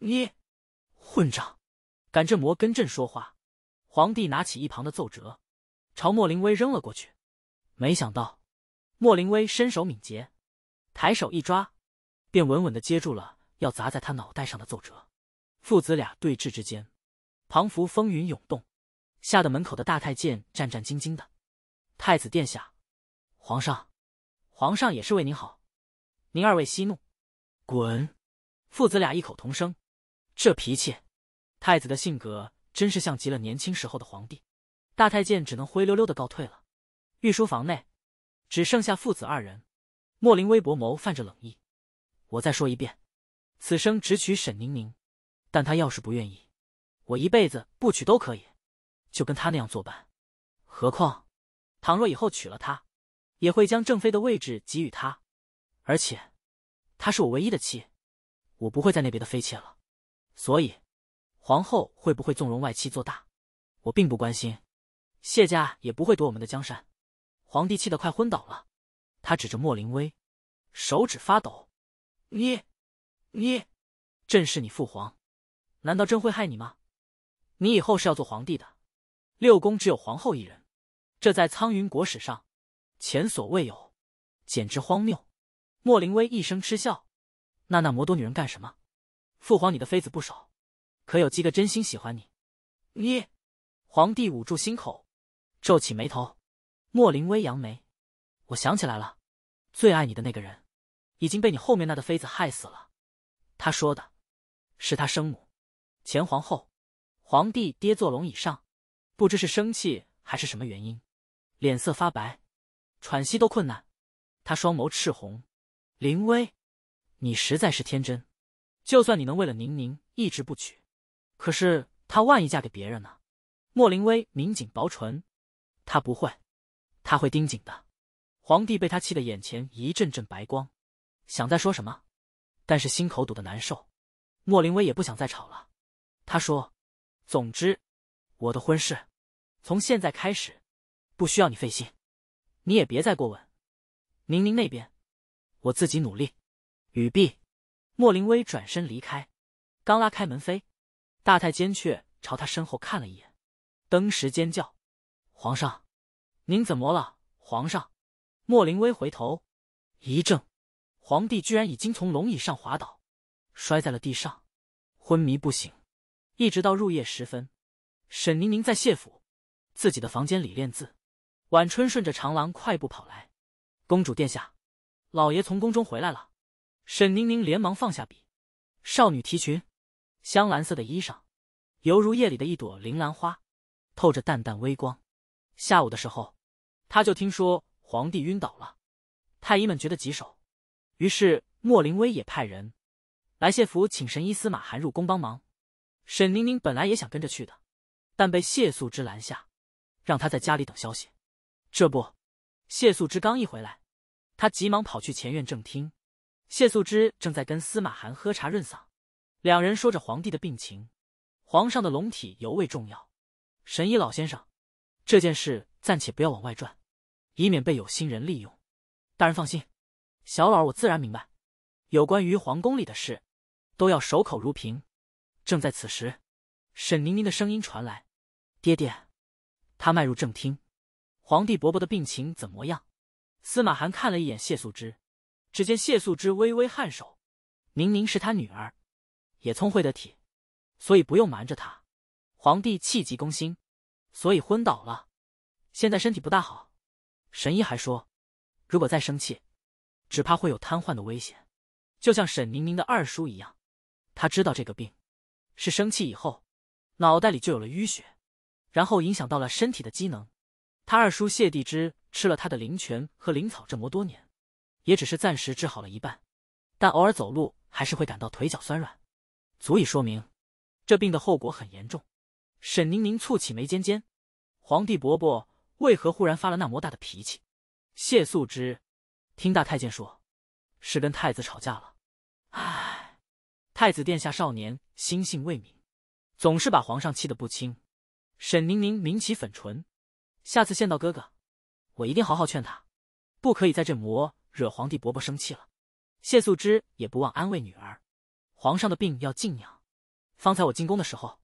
你，混账，敢这魔跟朕说话！皇帝拿起一旁的奏折，朝莫林威扔了过去。没想到，莫林威身手敏捷，抬手一抓，便稳稳的接住了要砸在他脑袋上的奏折。父子俩对峙之间，庞福风云涌动，吓得门口的大太监战战兢兢的。太子殿下，皇上，皇上也是为您好，您二位息怒，滚！父子俩异口同声。这脾气，太子的性格真是像极了年轻时候的皇帝。大太监只能灰溜溜的告退了。御书房内只剩下父子二人。莫林微薄谋泛着冷意。我再说一遍，此生只娶沈宁宁，但他要是不愿意，我一辈子不娶都可以，就跟他那样作伴。何况，倘若以后娶了她，也会将正妃的位置给予她，而且，她是我唯一的妻，我不会再那边的妃妾了。所以，皇后会不会纵容外戚做大，我并不关心。谢家也不会夺我们的江山。皇帝气得快昏倒了，他指着莫林威，手指发抖：“你，你，朕是你父皇，难道朕会害你吗？你以后是要做皇帝的，六宫只有皇后一人，这在苍云国史上前所未有，简直荒谬。”莫林威一声嗤笑：“那那魔多女人干什么？”父皇，你的妃子不少，可有几个真心喜欢你？你，皇帝捂住心口，皱起眉头。莫林微扬眉，我想起来了，最爱你的那个人，已经被你后面那个妃子害死了。他说的，是他生母，前皇后。皇帝跌坐龙椅上，不知是生气还是什么原因，脸色发白，喘息都困难。他双眸赤红，林薇，你实在是天真。就算你能为了宁宁一直不娶，可是她万一嫁给别人呢？莫林威抿紧薄唇，她不会，他会盯紧的。皇帝被他气得眼前一阵阵白光，想再说什么，但是心口堵得难受。莫林威也不想再吵了，他说：“总之，我的婚事从现在开始不需要你费心，你也别再过问。宁宁那边我自己努力。”雨碧。莫林威转身离开，刚拉开门扉，大太监却朝他身后看了一眼，登时尖叫：“皇上，您怎么了？”皇上，莫林威回头，一怔，皇帝居然已经从龙椅上滑倒，摔在了地上，昏迷不醒。一直到入夜时分，沈宁宁在谢府自己的房间里练字，晚春顺着长廊快步跑来：“公主殿下，老爷从宫中回来了。”沈宁宁连忙放下笔，少女提裙，香蓝色的衣裳，犹如夜里的一朵铃兰花，透着淡淡微光。下午的时候，她就听说皇帝晕倒了，太医们觉得棘手，于是莫林威也派人来谢府请神医司马寒入宫帮忙。沈宁宁本来也想跟着去的，但被谢素之拦下，让他在家里等消息。这不，谢素之刚一回来，他急忙跑去前院正厅。谢素芝正在跟司马涵喝茶润嗓，两人说着皇帝的病情，皇上的龙体尤为重要。神医老先生，这件事暂且不要往外传，以免被有心人利用。大人放心，小老儿我自然明白，有关于皇宫里的事，都要守口如瓶。正在此时，沈宁宁的声音传来：“爹爹。”他迈入正厅，皇帝伯伯的病情怎么样？司马涵看了一眼谢素芝。只见谢素之微微颔首，宁宁是他女儿，也聪慧的体，所以不用瞒着他。皇帝气急攻心，所以昏倒了，现在身体不大好。神医还说，如果再生气，只怕会有瘫痪的危险，就像沈宁宁的二叔一样。他知道这个病，是生气以后，脑袋里就有了淤血，然后影响到了身体的机能。他二叔谢帝之吃了他的灵泉和灵草这么多年。也只是暂时治好了一半，但偶尔走路还是会感到腿脚酸软，足以说明这病的后果很严重。沈宁宁蹙起眉尖尖，皇帝伯伯为何忽然发了那么大的脾气？谢素之，听大太监说，是跟太子吵架了。唉，太子殿下少年心性未泯，总是把皇上气得不轻。沈宁宁抿起粉唇，下次见到哥哥，我一定好好劝他，不可以在这磨。惹皇帝伯伯生气了，谢素之也不忘安慰女儿：“皇上的病要静养。方才我进宫的时候，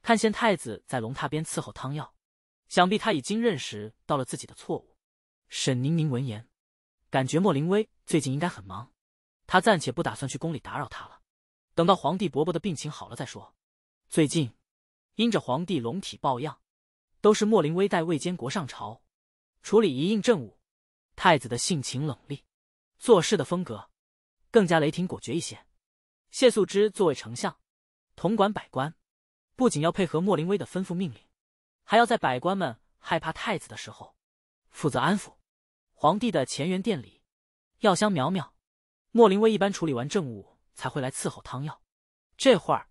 看见太子在龙榻边伺候汤药，想必他已经认识到了自己的错误。”沈宁宁闻言，感觉莫林威最近应该很忙，他暂且不打算去宫里打扰他了。等到皇帝伯伯的病情好了再说。最近，因着皇帝龙体抱恙，都是莫林威代魏监国上朝，处理一应政务。太子的性情冷厉。做事的风格，更加雷霆果决一些。谢素之作为丞相，统管百官，不仅要配合莫林威的吩咐命令，还要在百官们害怕太子的时候，负责安抚。皇帝的乾元殿里，药香渺渺，莫林威一般处理完政务，才会来伺候汤药。这会儿，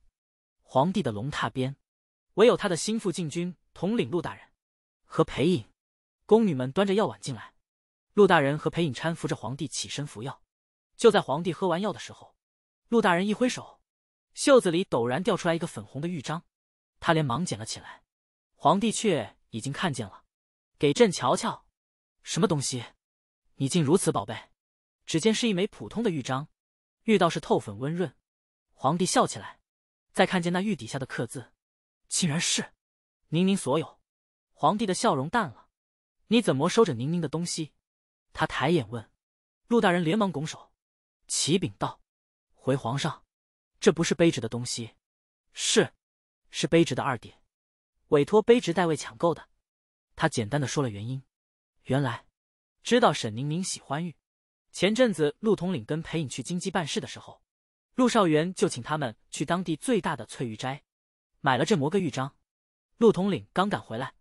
皇帝的龙榻边，唯有他的心腹禁军统领陆大人和裴颖，宫女们端着药碗进来。陆大人和裴颖搀扶着皇帝起身服药，就在皇帝喝完药的时候，陆大人一挥手，袖子里陡然掉出来一个粉红的玉章，他连忙捡了起来。皇帝却已经看见了，给朕瞧瞧，什么东西？你竟如此宝贝！只见是一枚普通的玉章，玉倒是透粉温润。皇帝笑起来，再看见那玉底下的刻字，竟然是宁宁所有。皇帝的笑容淡了，你怎么收着宁宁的东西？他抬眼问：“陆大人，连忙拱手，启禀道：回皇上，这不是卑职的东西，是是卑职的二弟，委托卑职代位抢购的。他简单的说了原因，原来知道沈宁宁喜欢玉。前阵子陆统领跟裴颖去京畿办事的时候，陆少元就请他们去当地最大的翠玉斋，买了这魔个玉章。陆统领刚赶回来，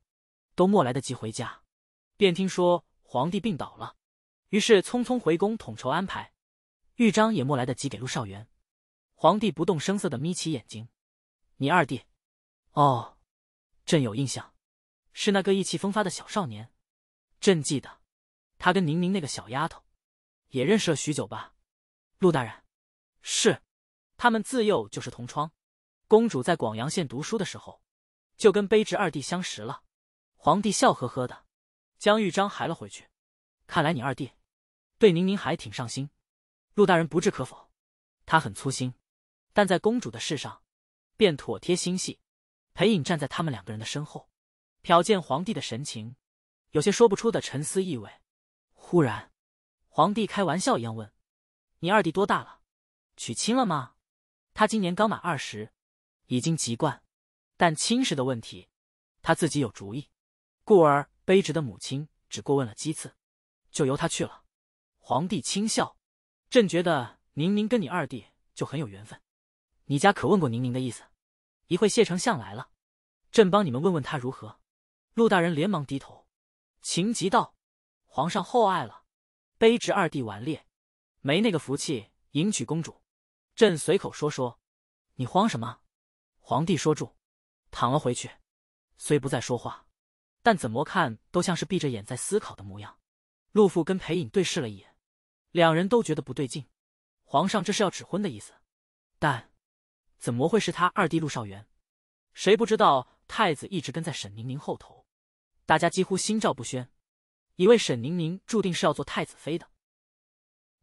都莫来得及回家，便听说皇帝病倒了。”于是匆匆回宫统筹安排，豫章也莫来得及给陆少元。皇帝不动声色的眯起眼睛：“你二弟，哦，朕有印象，是那个意气风发的小少年。朕记得，他跟宁宁那个小丫头，也认识了许久吧？陆大人，是，他们自幼就是同窗。公主在广阳县读书的时候，就跟卑职二弟相识了。”皇帝笑呵呵的，将豫章还了回去。看来你二弟。对宁宁还挺上心，陆大人不置可否。他很粗心，但在公主的事上，便妥贴心细。裴颖站在他们两个人的身后，瞟见皇帝的神情，有些说不出的沉思意味。忽然，皇帝开玩笑一样问：“你二弟多大了？娶亲了吗？”他今年刚满二十，已经籍贯，但亲事的问题，他自己有主意，故而卑职的母亲只过问了几次，就由他去了。皇帝轻笑，朕觉得宁宁跟你二弟就很有缘分。你家可问过宁宁的意思？一会谢丞相来了，朕帮你们问问他如何。陆大人连忙低头，情急道：“皇上厚爱了，卑职二弟顽劣，没那个福气迎娶公主。”朕随口说说，你慌什么？皇帝说住，躺了回去，虽不再说话，但怎么看都像是闭着眼在思考的模样。陆父跟裴隐对视了一眼。两人都觉得不对劲，皇上这是要指婚的意思，但怎么会是他二弟陆少元？谁不知道太子一直跟在沈宁宁后头，大家几乎心照不宣，以为沈宁宁注定是要做太子妃的。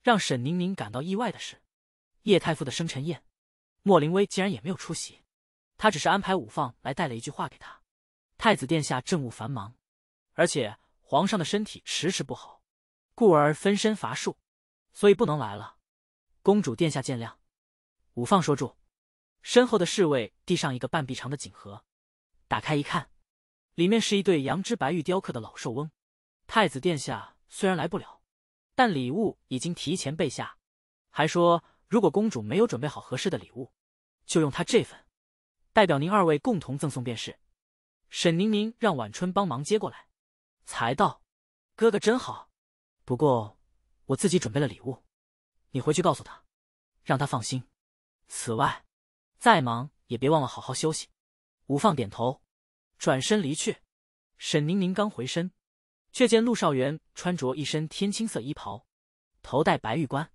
让沈宁宁感到意外的是，叶太傅的生辰宴，莫林威竟然也没有出席，他只是安排武放来带了一句话给他：太子殿下政务繁忙，而且皇上的身体迟迟不好，故而分身乏术。所以不能来了，公主殿下见谅。五放说住，身后的侍卫递上一个半臂长的锦盒，打开一看，里面是一对羊脂白玉雕刻的老寿翁。太子殿下虽然来不了，但礼物已经提前备下，还说如果公主没有准备好合适的礼物，就用他这份，代表您二位共同赠送便是。沈宁宁让晚春帮忙接过来，才道：“哥哥真好，不过。我自己准备了礼物，你回去告诉他，让他放心。此外，再忙也别忘了好好休息。吴放点头，转身离去。沈宁宁刚回身，却见陆少元穿着一身天青色衣袍，头戴白玉冠，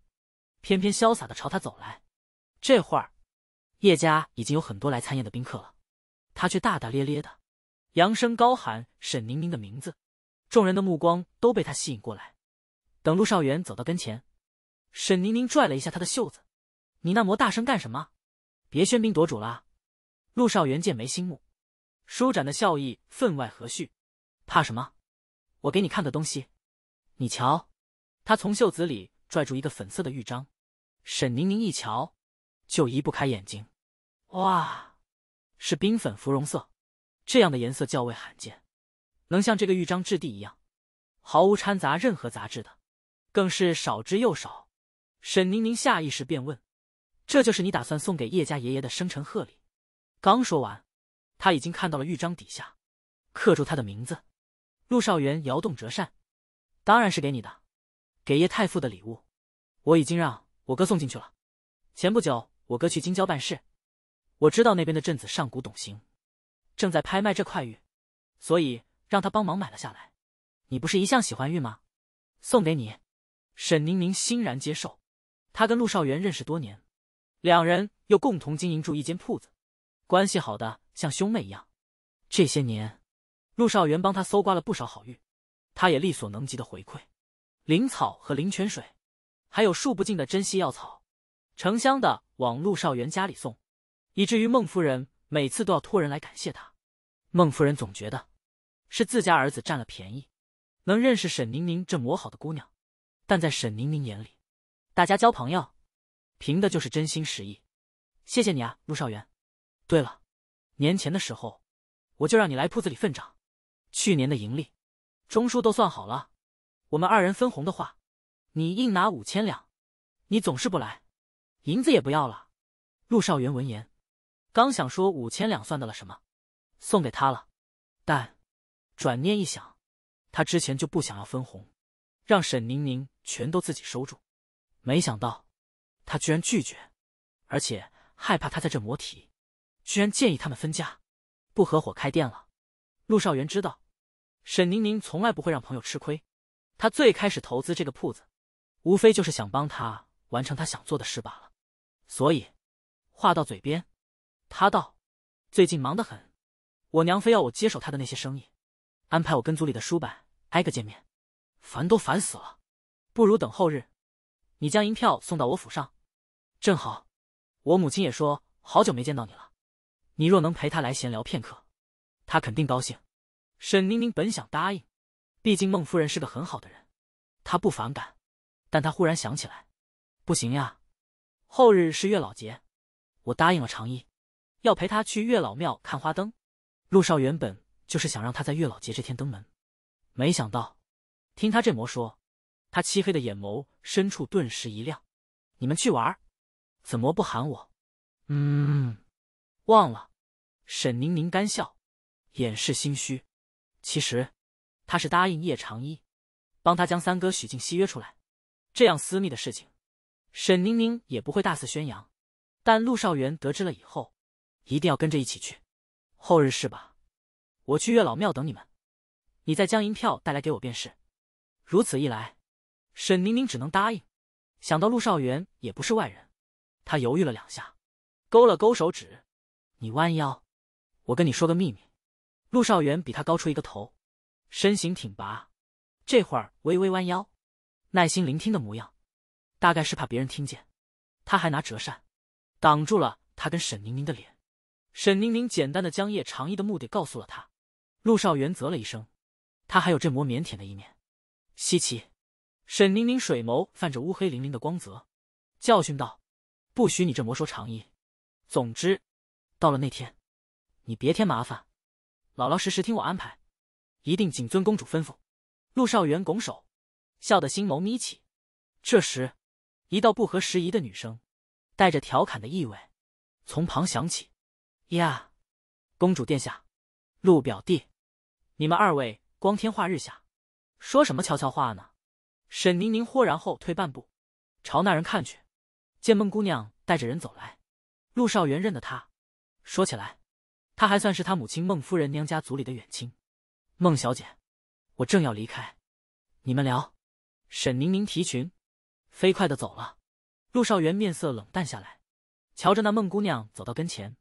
翩翩潇洒的朝他走来。这会儿，叶家已经有很多来参宴的宾客了，他却大大咧咧的，扬声高喊沈宁宁的名字，众人的目光都被他吸引过来。等陆少元走到跟前，沈宁宁拽了一下他的袖子：“你那么大声干什么？别喧宾夺主了。”陆少元剑眉心目，舒展的笑意分外和煦。怕什么？我给你看个东西。你瞧，他从袖子里拽住一个粉色的玉章。沈宁宁一瞧，就移不开眼睛。哇，是冰粉芙蓉色，这样的颜色较为罕见，能像这个玉章质地一样，毫无掺杂任何杂质的。更是少之又少。沈宁宁下意识便问：“这就是你打算送给叶家爷爷的生辰贺礼？”刚说完，他已经看到了玉章底下刻住他的名字。陆少元摇动折扇：“当然是给你的，给叶太傅的礼物。我已经让我哥送进去了。前不久我哥去京郊办事，我知道那边的镇子上古董行正在拍卖这块玉，所以让他帮忙买了下来。你不是一向喜欢玉吗？送给你。”沈宁宁欣然接受，他跟陆少元认识多年，两人又共同经营住一间铺子，关系好的像兄妹一样。这些年，陆少元帮他搜刮了不少好玉，他也力所能及的回馈，灵草和灵泉水，还有数不尽的珍稀药草，成箱的往陆少元家里送，以至于孟夫人每次都要托人来感谢他。孟夫人总觉得是自家儿子占了便宜，能认识沈宁宁这么好的姑娘。但在沈宁宁眼里，大家交朋友，凭的就是真心实意。谢谢你啊，陆少元。对了，年前的时候，我就让你来铺子里奋账。去年的盈利，钟叔都算好了。我们二人分红的话，你硬拿五千两。你总是不来，银子也不要了。陆少元闻言，刚想说五千两算得了什么，送给他了。但转念一想，他之前就不想要分红。让沈宁宁全都自己收住，没想到，他居然拒绝，而且害怕他在这磨题，居然建议他们分家，不合伙开店了。陆少元知道，沈宁宁从来不会让朋友吃亏，他最开始投资这个铺子，无非就是想帮他完成他想做的事罢了。所以，话到嘴边，他道：“最近忙得很，我娘非要我接手他的那些生意，安排我跟组里的叔伯挨个见面。”烦都烦死了，不如等后日，你将银票送到我府上，正好，我母亲也说好久没见到你了，你若能陪她来闲聊片刻，她肯定高兴。沈宁宁本想答应，毕竟孟夫人是个很好的人，她不反感，但她忽然想起来，不行呀，后日是月老节，我答应了长意，要陪他去月老庙看花灯。陆少原本就是想让他在月老节这天登门，没想到。听他这么说，他漆黑的眼眸深处顿时一亮。你们去玩，怎么不喊我？嗯，忘了。沈宁宁干笑，掩饰心虚。其实，他是答应叶长一，帮他将三哥许静熙约出来。这样私密的事情，沈宁宁也不会大肆宣扬。但陆少元得知了以后，一定要跟着一起去。后日是吧？我去月老庙等你们。你再将银票带来给我便是。如此一来，沈宁宁只能答应。想到陆少元也不是外人，他犹豫了两下，勾了勾手指：“你弯腰。”我跟你说个秘密。陆少元比他高出一个头，身形挺拔，这会儿微微弯腰，耐心聆听的模样，大概是怕别人听见。他还拿折扇挡住了他跟沈宁宁的脸。沈宁宁简单的将叶长衣的目的告诉了他。陆少元啧了一声，他还有这模腼腆的一面。稀奇，沈宁宁水眸泛着乌黑粼粼的光泽，教训道：“不许你这魔说长意。总之，到了那天，你别添麻烦，老老实实听我安排，一定谨遵公主吩咐。”陆少元拱手，笑得星眸眯起。这时，一道不合时宜的女声，带着调侃的意味，从旁响起：“呀，公主殿下，陆表弟，你们二位光天化日下……”说什么悄悄话呢？沈宁宁豁然后退半步，朝那人看去，见孟姑娘带着人走来，陆少元认得她。说起来，她还算是他母亲孟夫人娘家族里的远亲。孟小姐，我正要离开，你们聊。沈宁宁提裙，飞快的走了。陆少元面色冷淡下来，瞧着那孟姑娘走到跟前，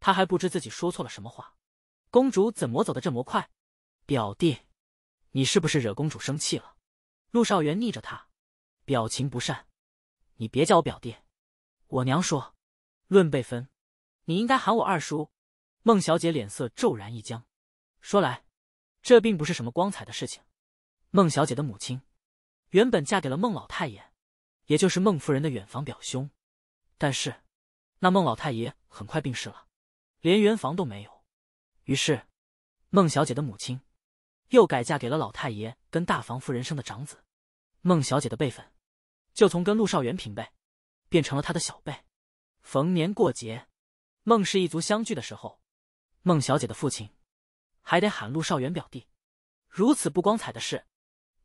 他还不知自己说错了什么话。公主怎么走的这么快？表弟。你是不是惹公主生气了？陆少元逆着他，表情不善。你别叫我表弟，我娘说，论辈分，你应该喊我二叔。孟小姐脸色骤然一僵，说来，这并不是什么光彩的事情。孟小姐的母亲，原本嫁给了孟老太爷，也就是孟夫人的远房表兄，但是那孟老太爷很快病逝了，连圆房都没有。于是，孟小姐的母亲。又改嫁给了老太爷跟大房夫人生的长子，孟小姐的辈分，就从跟陆少元平辈，变成了他的小辈。逢年过节，孟氏一族相聚的时候，孟小姐的父亲，还得喊陆少元表弟。如此不光彩的事，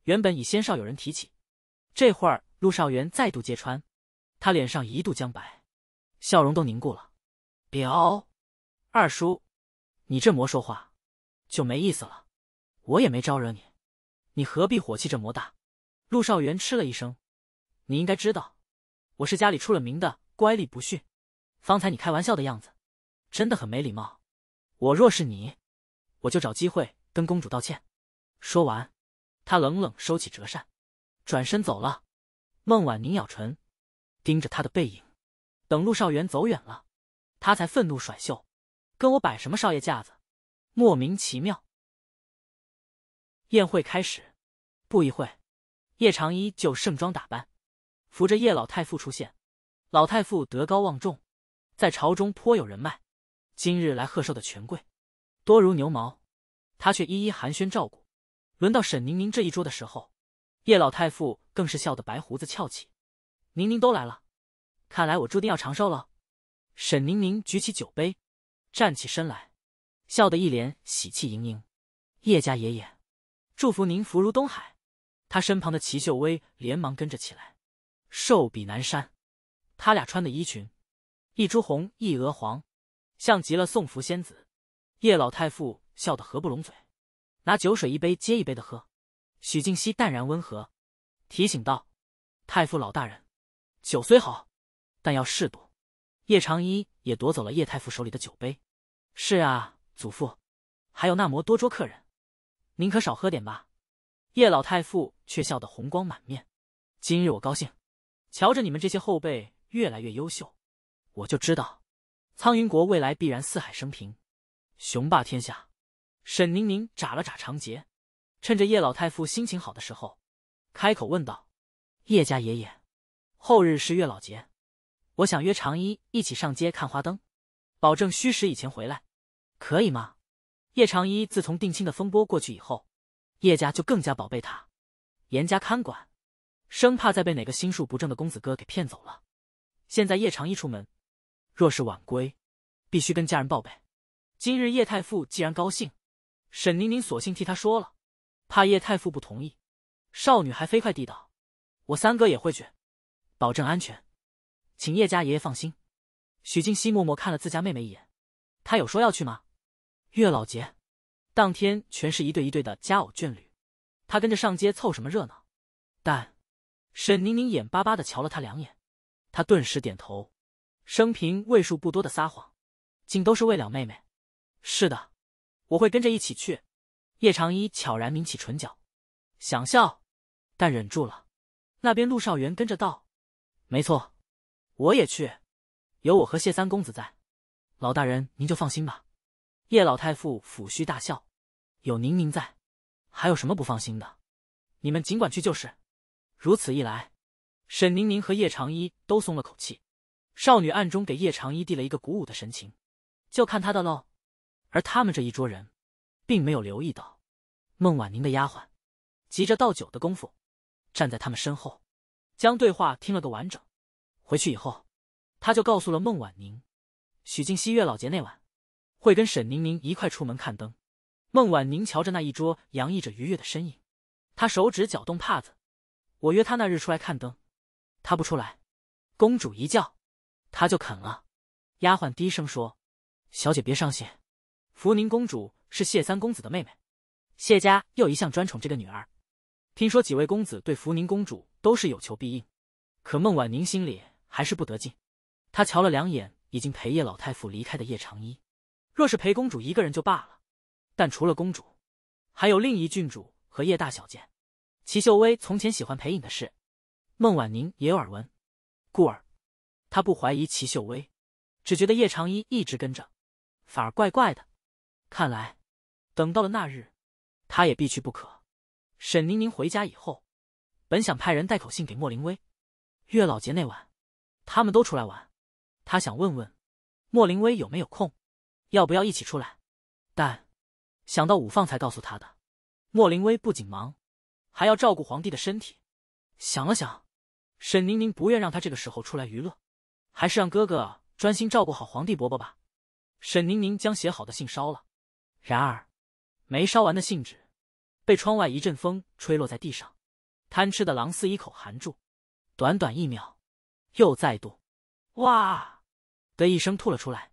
原本已鲜少有人提起，这会儿陆少元再度揭穿，他脸上一度僵白，笑容都凝固了。表，二叔，你这么说话，就没意思了。我也没招惹你，你何必火气这么大？陆少元嗤了一声，你应该知道，我是家里出了名的乖戾不驯。方才你开玩笑的样子，真的很没礼貌。我若是你，我就找机会跟公主道歉。说完，他冷冷收起折扇，转身走了。孟婉凝咬唇，盯着他的背影。等陆少元走远了，他才愤怒甩袖：“跟我摆什么少爷架子？莫名其妙！”宴会开始，不一会叶长一就盛装打扮，扶着叶老太傅出现。老太傅德高望重，在朝中颇有人脉，今日来贺寿的权贵多如牛毛，他却一一寒暄照顾。轮到沈宁宁这一桌的时候，叶老太傅更是笑得白胡子翘起。宁宁都来了，看来我注定要长寿了。沈宁宁举起酒杯，站起身来，笑得一脸喜气盈盈。叶家爷爷。祝福您福如东海，他身旁的齐秀薇连忙跟着起来，寿比南山。他俩穿的衣裙，一朱红一鹅黄，像极了送福仙子。叶老太傅笑得合不拢嘴，拿酒水一杯接一杯的喝。许静熙淡然温和，提醒道：“太傅老大人，酒虽好，但要适度。”叶长一也夺走了叶太傅手里的酒杯。是啊，祖父，还有那么多桌客人。您可少喝点吧，叶老太傅却笑得红光满面。今日我高兴，瞧着你们这些后辈越来越优秀，我就知道，苍云国未来必然四海升平，雄霸天下。沈宁宁眨了眨长睫，趁着叶老太傅心情好的时候，开口问道：“叶家爷爷，后日是月老节，我想约长衣一起上街看花灯，保证戌时以前回来，可以吗？”叶长一自从定亲的风波过去以后，叶家就更加宝贝他，严加看管，生怕再被哪个心术不正的公子哥给骗走了。现在叶长一出门，若是晚归，必须跟家人报备。今日叶太傅既然高兴，沈宁宁索性替他说了，怕叶太傅不同意。少女还飞快地道：“我三哥也会去，保证安全，请叶家爷爷放心。”许静熙默默看了自家妹妹一眼，她有说要去吗？月老节，当天全是一对一对的佳偶眷侣，他跟着上街凑什么热闹？但沈宁宁眼巴巴的瞧了他两眼，他顿时点头。生平为数不多的撒谎，竟都是为了妹妹。是的，我会跟着一起去。叶长一悄然抿起唇角，想笑，但忍住了。那边陆少元跟着道：“没错，我也去。有我和谢三公子在，老大人您就放心吧。”叶老太傅抚须大笑：“有宁宁在，还有什么不放心的？你们尽管去就是。”如此一来，沈宁宁和叶长一都松了口气。少女暗中给叶长一递了一个鼓舞的神情，就看他的喽。而他们这一桌人，并没有留意到，孟婉宁的丫鬟急着倒酒的功夫，站在他们身后，将对话听了个完整。回去以后，他就告诉了孟婉宁，许静熙月老节那晚。会跟沈宁宁一块出门看灯，孟婉宁瞧着那一桌洋溢着愉悦的身影，她手指搅动帕子。我约她那日出来看灯，她不出来。公主一叫，他就肯了。丫鬟低声说：“小姐别伤心，福宁公主是谢三公子的妹妹，谢家又一向专宠这个女儿。听说几位公子对福宁公主都是有求必应，可孟婉宁心里还是不得劲。她瞧了两眼已经陪叶老太傅离开的叶长衣，若是陪公主一个人就罢了，但除了公主，还有另一郡主和叶大小姐。齐秀薇从前喜欢裴饮的事，孟婉宁也有耳闻，故而他不怀疑齐秀薇，只觉得叶长一一直跟着，反而怪怪的。看来，等到了那日，他也必去不可。沈宁宁回家以后，本想派人带口信给莫林威，月老节那晚，他们都出来玩，他想问问莫林威有没有空。要不要一起出来？但想到午放才告诉他的，莫林威不仅忙，还要照顾皇帝的身体。想了想，沈宁宁不愿让他这个时候出来娱乐，还是让哥哥专心照顾好皇帝伯伯吧。沈宁宁将写好的信烧了，然而没烧完的信纸被窗外一阵风吹落在地上，贪吃的狼四一口含住，短短一秒，又再度“哇”的一声吐了出来，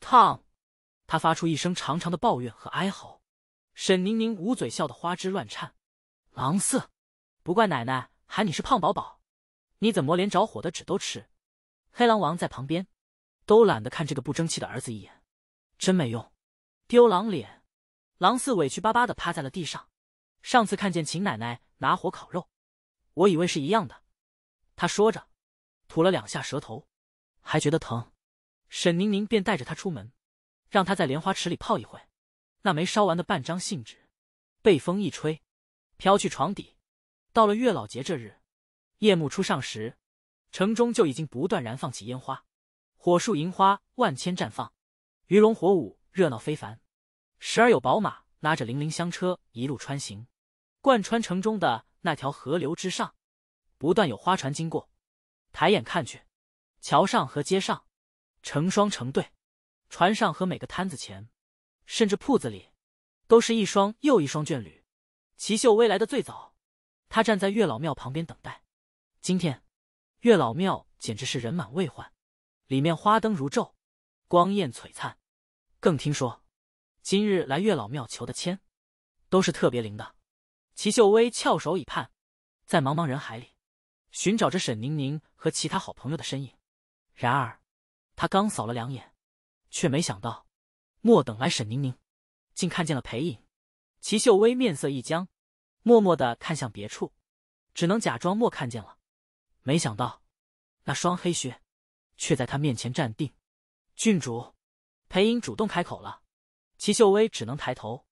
烫。他发出一声长长的抱怨和哀嚎，沈宁宁捂嘴笑得花枝乱颤。狼四，不怪奶奶喊你是胖宝宝，你怎么连着火的纸都吃？黑狼王在旁边，都懒得看这个不争气的儿子一眼，真没用，丢狼脸。狼四委屈巴巴的趴在了地上。上次看见秦奶奶拿火烤肉，我以为是一样的。他说着，吐了两下舌头，还觉得疼。沈宁宁便带着他出门。让他在莲花池里泡一会。那没烧完的半张信纸，被风一吹，飘去床底。到了月老节这日，夜幕初上时，城中就已经不断燃放起烟花，火树银花万千绽放，鱼龙火舞，热闹非凡。时而有宝马拉着零零香车一路穿行，贯穿城中的那条河流之上，不断有花船经过。抬眼看去，桥上和街上，成双成对。船上和每个摊子前，甚至铺子里，都是一双又一双眷侣。齐秀微来的最早，他站在月老庙旁边等待。今天，月老庙简直是人满为患，里面花灯如昼，光艳璀璨。更听说，今日来月老庙求的签，都是特别灵的。齐秀微翘首以盼，在茫茫人海里寻找着沈宁宁和其他好朋友的身影。然而，他刚扫了两眼。却没想到，莫等来沈宁宁，竟看见了裴影。齐秀薇面色一僵，默默的看向别处，只能假装莫看见了。没想到，那双黑靴却在他面前站定。郡主，裴影主动开口了。齐秀薇只能抬头，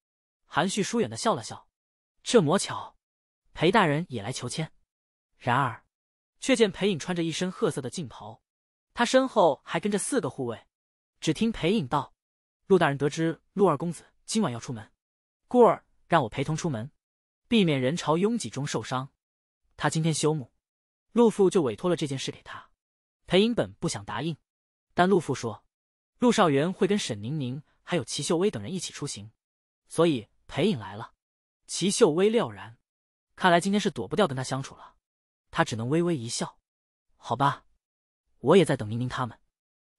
含蓄疏远的笑了笑。这么巧，裴大人也来求签。然而，却见裴影穿着一身褐色的劲袍，他身后还跟着四个护卫。只听裴颖道：“陆大人得知陆二公子今晚要出门，故而让我陪同出门，避免人潮拥挤中受伤。他今天休沐，陆父就委托了这件事给他。裴颖本不想答应，但陆父说，陆少元会跟沈宁宁还有齐秀威等人一起出行，所以裴颖来了。齐秀威了然，看来今天是躲不掉跟他相处了。他只能微微一笑，好吧，我也在等宁宁他们。”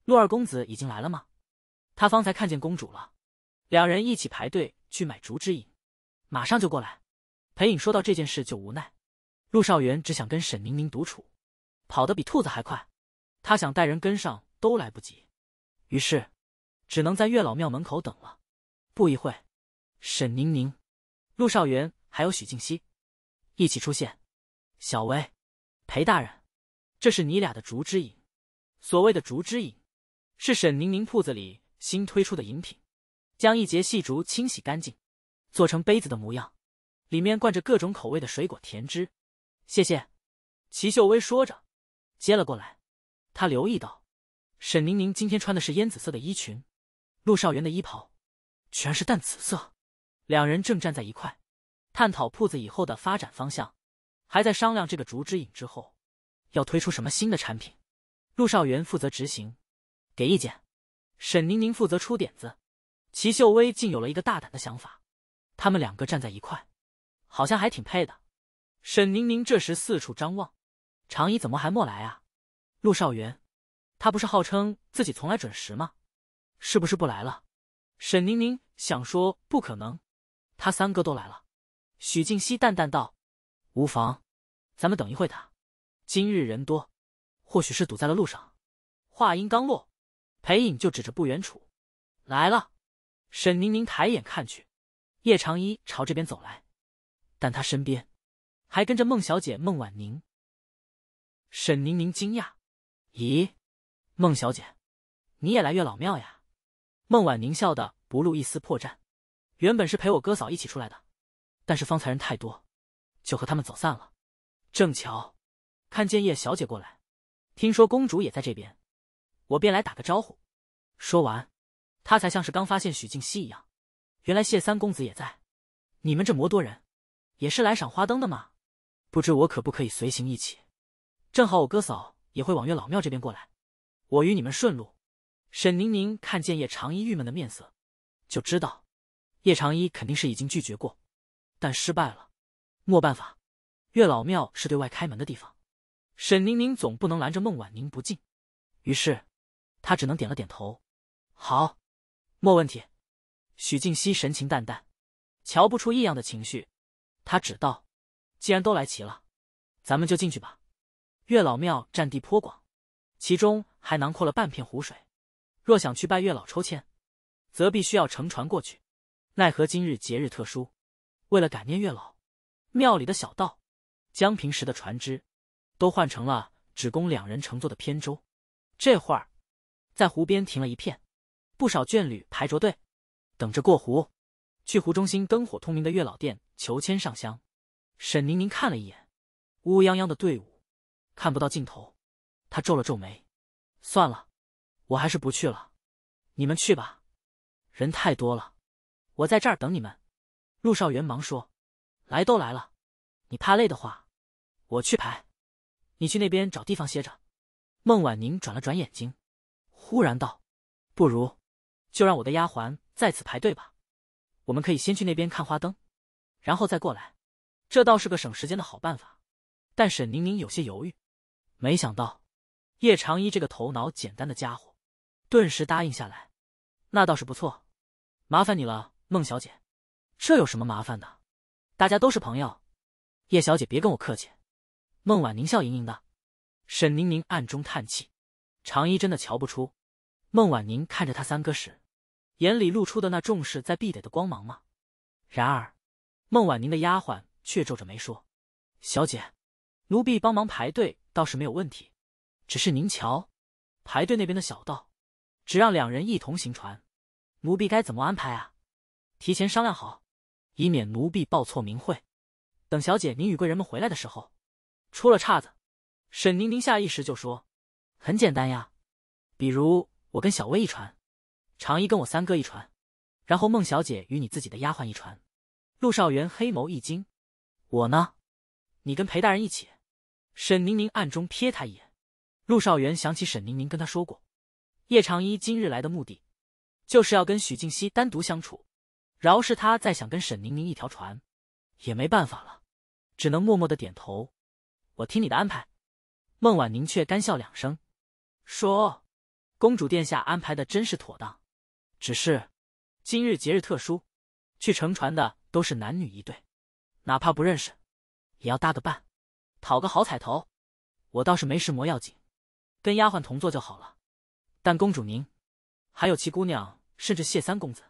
陆二公子已经来了吗？他方才看见公主了，两人一起排队去买竹枝影，马上就过来。裴影说到这件事就无奈，陆少元只想跟沈宁宁独处，跑得比兔子还快，他想带人跟上都来不及，于是只能在月老庙门口等了。不一会沈宁宁、陆少元还有许静熙一起出现。小薇，裴大人，这是你俩的竹枝影。所谓的竹枝影。是沈宁宁铺子里新推出的饮品，将一节细竹清洗干净，做成杯子的模样，里面灌着各种口味的水果甜汁。谢谢，齐秀薇说着，接了过来。他留意到，沈宁宁今天穿的是烟紫色的衣裙，陆少元的衣袍，全是淡紫色。两人正站在一块，探讨铺子以后的发展方向，还在商量这个竹之影之后，要推出什么新的产品。陆少元负责执行。给意见，沈宁宁负责出点子，齐秀薇竟有了一个大胆的想法。他们两个站在一块，好像还挺配的。沈宁宁这时四处张望，长依怎么还没来啊？陆少元，他不是号称自己从来准时吗？是不是不来了？沈宁宁想说不可能，他三哥都来了。许静熙淡淡道：“无妨，咱们等一会他。今日人多，或许是堵在了路上。”话音刚落。裴颖就指着不远处，来了。沈宁宁抬眼看去，叶长一朝这边走来，但他身边还跟着孟小姐孟婉宁。沈宁宁惊讶：“咦，孟小姐，你也来月老庙呀？”孟婉宁笑得不露一丝破绽：“原本是陪我哥嫂一起出来的，但是方才人太多，就和他们走散了。正巧看见叶小姐过来，听说公主也在这边。”我便来打个招呼。说完，他才像是刚发现许静熙一样。原来谢三公子也在。你们这么多人，也是来赏花灯的吗？不知我可不可以随行一起？正好我哥嫂也会往月老庙这边过来，我与你们顺路。沈宁宁看见叶长衣郁闷的面色，就知道叶长衣肯定是已经拒绝过，但失败了。没办法，月老庙是对外开门的地方。沈宁宁总不能拦着孟婉宁不进，于是。他只能点了点头，好，莫问题。许静熙神情淡淡，瞧不出异样的情绪。他只道，既然都来齐了，咱们就进去吧。月老庙占地颇广，其中还囊括了半片湖水。若想去拜月老抽签，则必须要乘船过去。奈何今日节日特殊，为了感念月老，庙里的小道将平时的船只都换成了只供两人乘坐的扁舟。这会儿。在湖边停了一片，不少眷侣排着队，等着过湖，去湖中心灯火通明的月老殿求签上香。沈宁宁看了一眼乌泱泱的队伍，看不到尽头，他皱了皱眉，算了，我还是不去了，你们去吧，人太多了，我在这儿等你们。陆少元忙说：“来都来了，你怕累的话，我去排，你去那边找地方歇着。”孟婉宁转了转眼睛。忽然道：“不如，就让我的丫鬟在此排队吧。我们可以先去那边看花灯，然后再过来。这倒是个省时间的好办法。”但沈宁宁有些犹豫。没想到，叶长一这个头脑简单的家伙，顿时答应下来。那倒是不错，麻烦你了，孟小姐。这有什么麻烦的？大家都是朋友，叶小姐别跟我客气。”孟婉宁笑盈盈的。沈宁宁暗中叹气，长一真的瞧不出。孟晚宁看着他三哥时，眼里露出的那重视在必得的光芒吗？然而，孟晚宁的丫鬟却皱着眉说：“小姐，奴婢帮忙排队倒是没有问题，只是您瞧，排队那边的小道，只让两人一同行船，奴婢该怎么安排啊？提前商量好，以免奴婢报错名讳。等小姐您与贵人们回来的时候，出了岔子。”沈宁宁下意识就说：“很简单呀，比如。”我跟小薇一船，长一跟我三哥一船，然后孟小姐与你自己的丫鬟一船。陆少元黑眸一惊，我呢？你跟裴大人一起。沈宁宁暗中瞥他一眼。陆少元想起沈宁宁跟他说过，叶长一今日来的目的，就是要跟许静熙单独相处。饶是他再想跟沈宁宁一条船，也没办法了，只能默默的点头。我听你的安排。孟婉宁却干笑两声，说。公主殿下安排的真是妥当，只是今日节日特殊，去乘船的都是男女一对，哪怕不认识，也要搭个伴，讨个好彩头。我倒是没什磨要紧，跟丫鬟同坐就好了。但公主您，还有七姑娘，甚至谢三公子，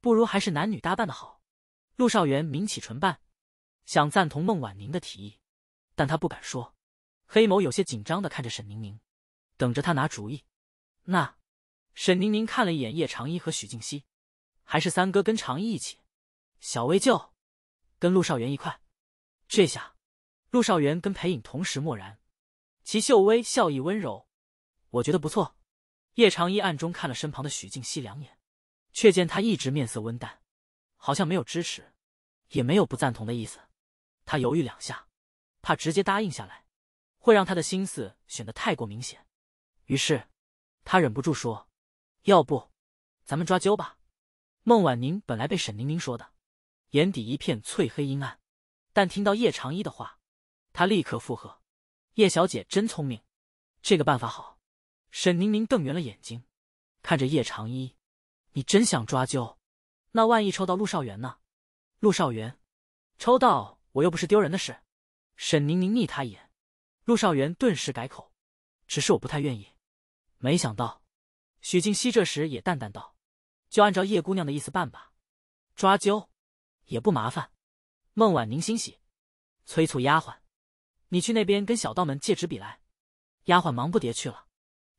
不如还是男女搭伴的好。陆少元抿起唇瓣，想赞同孟婉宁的提议，但他不敢说，黑眸有些紧张的看着沈宁宁，等着他拿主意。那，沈宁宁看了一眼叶长一和许静熙，还是三哥跟长一一起，小薇就跟陆少元一块。这下，陆少元跟裴影同时默然，齐秀微笑意温柔。我觉得不错。叶长一暗中看了身旁的许静熙两眼，却见他一直面色温淡，好像没有支持，也没有不赞同的意思。他犹豫两下，怕直接答应下来，会让他的心思显得太过明显，于是。他忍不住说：“要不，咱们抓阄吧。”孟婉宁本来被沈宁宁说的，眼底一片翠黑阴暗，但听到叶长一的话，他立刻附和：“叶小姐真聪明，这个办法好。”沈宁宁瞪圆了眼睛，看着叶长一：“你真想抓阄？那万一抽到陆少元呢？”陆少元：“抽到我又不是丢人的事。”沈宁宁睨他一眼，陆少元顿时改口：“只是我不太愿意。”没想到，许静熙这时也淡淡道：“就按照叶姑娘的意思办吧，抓阄也不麻烦。”孟婉宁欣喜，催促丫鬟：“你去那边跟小道们借纸笔来。”丫鬟忙不迭去了。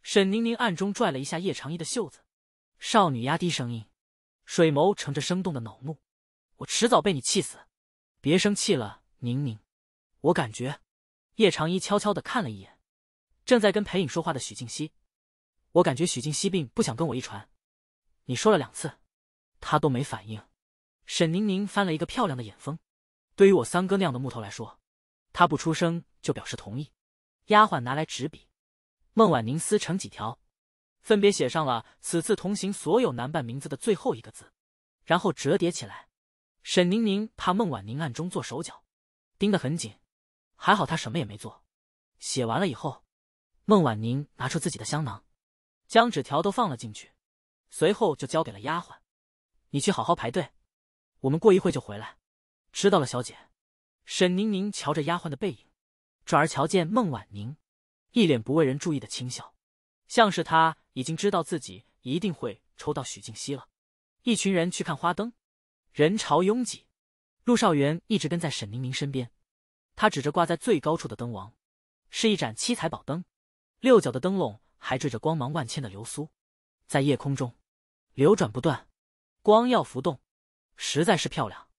沈宁宁暗中拽了一下叶长衣的袖子，少女压低声音，水眸盛着生动的恼怒：“我迟早被你气死！”别生气了，宁宁。”我感觉。叶长衣悄悄的看了一眼，正在跟裴影说话的许静熙。我感觉许静熙病不想跟我一传，你说了两次，他都没反应。沈宁宁翻了一个漂亮的眼风，对于我三哥那样的木头来说，他不出声就表示同意。丫鬟拿来纸笔，孟婉宁撕成几条，分别写上了此次同行所有男伴名字的最后一个字，然后折叠起来。沈宁宁怕孟婉宁暗中做手脚，盯得很紧，还好他什么也没做。写完了以后，孟婉宁拿出自己的香囊。将纸条都放了进去，随后就交给了丫鬟：“你去好好排队，我们过一会就回来。”知道了，小姐。沈宁宁瞧着丫鬟的背影，转而瞧见孟婉宁，一脸不为人注意的轻笑，像是他已经知道自己一定会抽到许静熙了。一群人去看花灯，人潮拥挤。陆少元一直跟在沈宁宁身边，他指着挂在最高处的灯王，是一盏七彩宝灯，六角的灯笼。还缀着光芒万千的流苏，在夜空中流转不断，光耀浮动，实在是漂亮。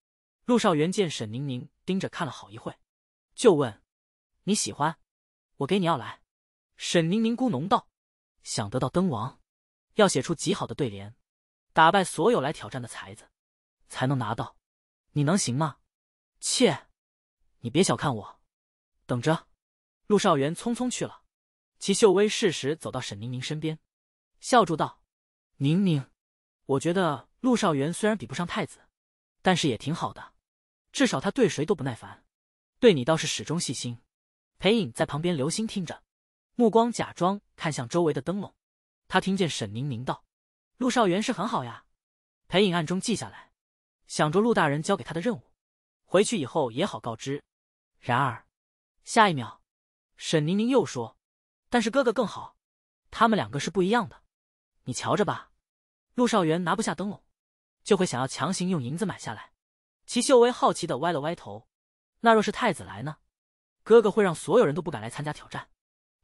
陆少元见沈宁宁盯着看了好一会就问：“你喜欢？我给你要来。”沈宁宁咕哝道：“想得到灯王，要写出极好的对联，打败所有来挑战的才子，才能拿到。你能行吗？”“切，你别小看我，等着。”陆少元匆匆去了。齐秀威适时走到沈宁宁身边，笑住道：“宁宁，我觉得陆少元虽然比不上太子，但是也挺好的，至少他对谁都不耐烦，对你倒是始终细心。”裴影在旁边留心听着，目光假装看向周围的灯笼。他听见沈宁宁道：“陆少元是很好呀。”裴影暗中记下来，想着陆大人交给他的任务，回去以后也好告知。然而，下一秒，沈宁宁又说。但是哥哥更好，他们两个是不一样的，你瞧着吧。陆少元拿不下灯笼，就会想要强行用银子买下来。齐秀薇好奇的歪了歪头，那若是太子来呢？哥哥会让所有人都不敢来参加挑战，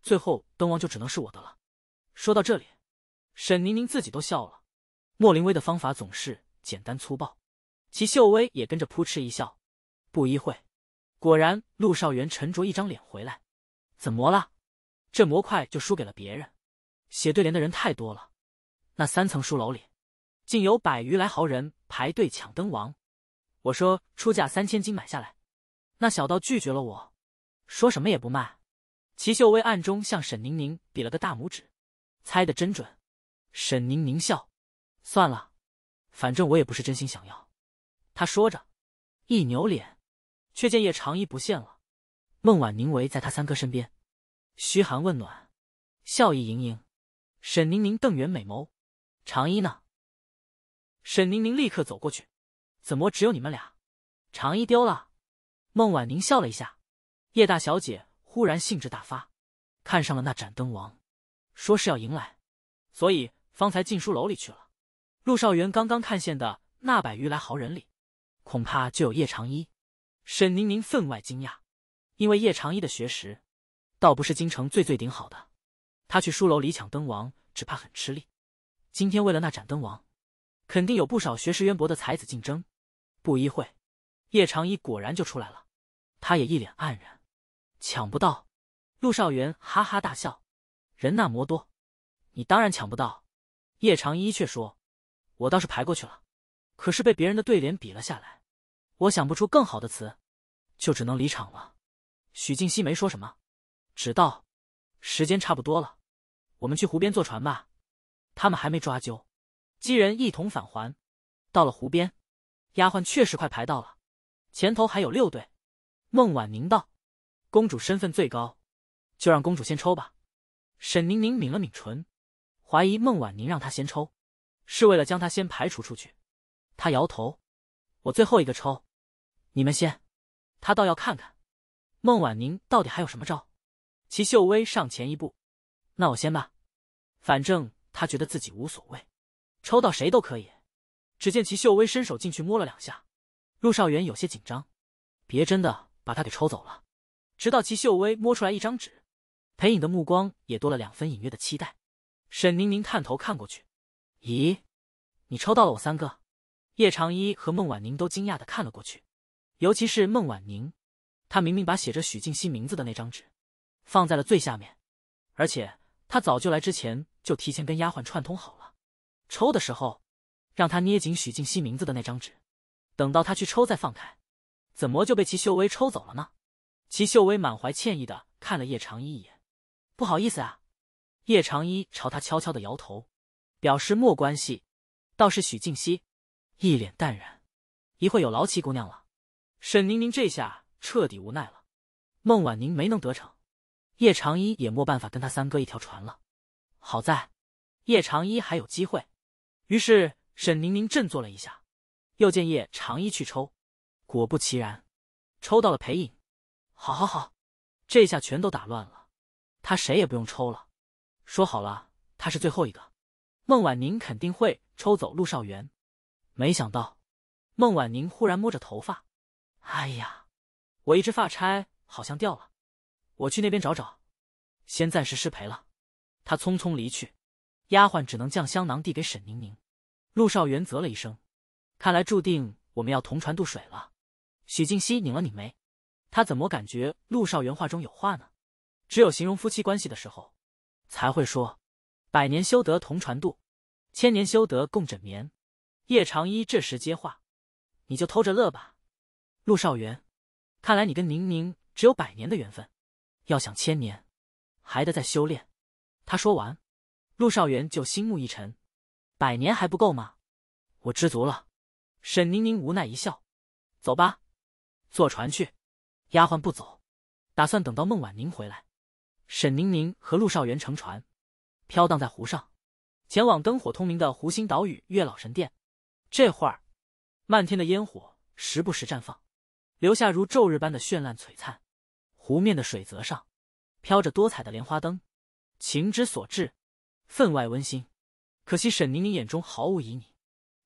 最后灯王就只能是我的了。说到这里，沈宁宁自己都笑了。莫林威的方法总是简单粗暴，齐秀薇也跟着扑哧一笑。不一会，果然陆少元沉着一张脸回来，怎么了？这模块就输给了别人，写对联的人太多了。那三层书楼里，竟有百余来豪人排队抢灯王。我说出价三千金买下来，那小道拒绝了我，说什么也不卖。齐秀薇暗中向沈宁宁比了个大拇指，猜的真准。沈宁宁笑，算了，反正我也不是真心想要。她说着，一扭脸，却见叶长一不见了，孟晚宁围在他三哥身边。嘘寒问暖，笑意盈盈。沈宁宁瞪圆美眸，长衣呢？沈宁宁立刻走过去，怎么只有你们俩？长衣丢了？孟婉宁笑了一下。叶大小姐忽然兴致大发，看上了那盏灯王，说是要迎来，所以方才进书楼里去了。陆少元刚刚看见的那百余来豪人里，恐怕就有叶长衣。沈宁宁分外惊讶，因为叶长衣的学识。倒不是京城最最顶好的，他去书楼里抢灯王，只怕很吃力。今天为了那盏灯王，肯定有不少学识渊博的才子竞争。不一会，叶长一果然就出来了，他也一脸黯然，抢不到。陆少元哈哈大笑，人那么多，你当然抢不到。叶长一却说：“我倒是排过去了，可是被别人的对联比了下来，我想不出更好的词，就只能离场了。”许静熙没说什么。直到，时间差不多了，我们去湖边坐船吧。他们还没抓阄，几人一同返还。到了湖边，丫鬟确实快排到了，前头还有六对。孟婉宁道：“公主身份最高，就让公主先抽吧。”沈宁宁抿了抿唇，怀疑孟婉宁让她先抽，是为了将她先排除出去。她摇头：“我最后一个抽，你们先。”她倒要看看孟婉宁到底还有什么招。齐秀威上前一步，那我先吧，反正他觉得自己无所谓，抽到谁都可以。只见齐秀威伸手进去摸了两下，陆少元有些紧张，别真的把他给抽走了。直到齐秀威摸出来一张纸，裴影的目光也多了两分隐约的期待。沈宁宁探头看过去，咦，你抽到了我三个？叶长一和孟婉宁都惊讶的看了过去，尤其是孟婉宁，她明明把写着许静熙名字的那张纸。放在了最下面，而且他早就来之前就提前跟丫鬟串通好了，抽的时候让他捏紧许静熙名字的那张纸，等到他去抽再放开，怎么就被齐秀薇抽走了呢？齐秀薇满怀歉意的看了叶长一一眼，不好意思啊。叶长一朝他悄悄的摇头，表示莫关系。倒是许静熙一脸淡然，一会有劳齐姑娘了。沈宁宁这下彻底无奈了，孟婉宁没能得逞。叶长一也没办法跟他三哥一条船了，好在叶长一还有机会。于是沈宁宁振作了一下，又见叶长一去抽，果不其然，抽到了裴影。好，好，好，这下全都打乱了，他谁也不用抽了。说好了，他是最后一个，孟晚宁肯定会抽走陆少元。没想到，孟晚宁忽然摸着头发，哎呀，我一支发钗好像掉了。我去那边找找，先暂时失陪了。他匆匆离去，丫鬟只能将香囊递给沈宁宁。陆少元啧了一声，看来注定我们要同船渡水了。许静溪拧了拧眉，他怎么感觉陆少元话中有话呢？只有形容夫妻关系的时候，才会说“百年修得同船渡，千年修得共枕眠”。叶长一这时接话：“你就偷着乐吧，陆少元，看来你跟宁宁只有百年的缘分。”要想千年，还得再修炼。他说完，陆少元就心木一沉。百年还不够吗？我知足了。沈宁宁无奈一笑，走吧，坐船去。丫鬟不走，打算等到孟晚宁回来。沈宁宁和陆少元乘船，飘荡在湖上，前往灯火通明的湖心岛屿月老神殿。这会儿，漫天的烟火时不时绽放，留下如昼日般的绚烂璀璨。湖面的水泽上，飘着多彩的莲花灯，情之所至，分外温馨。可惜沈宁宁眼中毫无旖旎。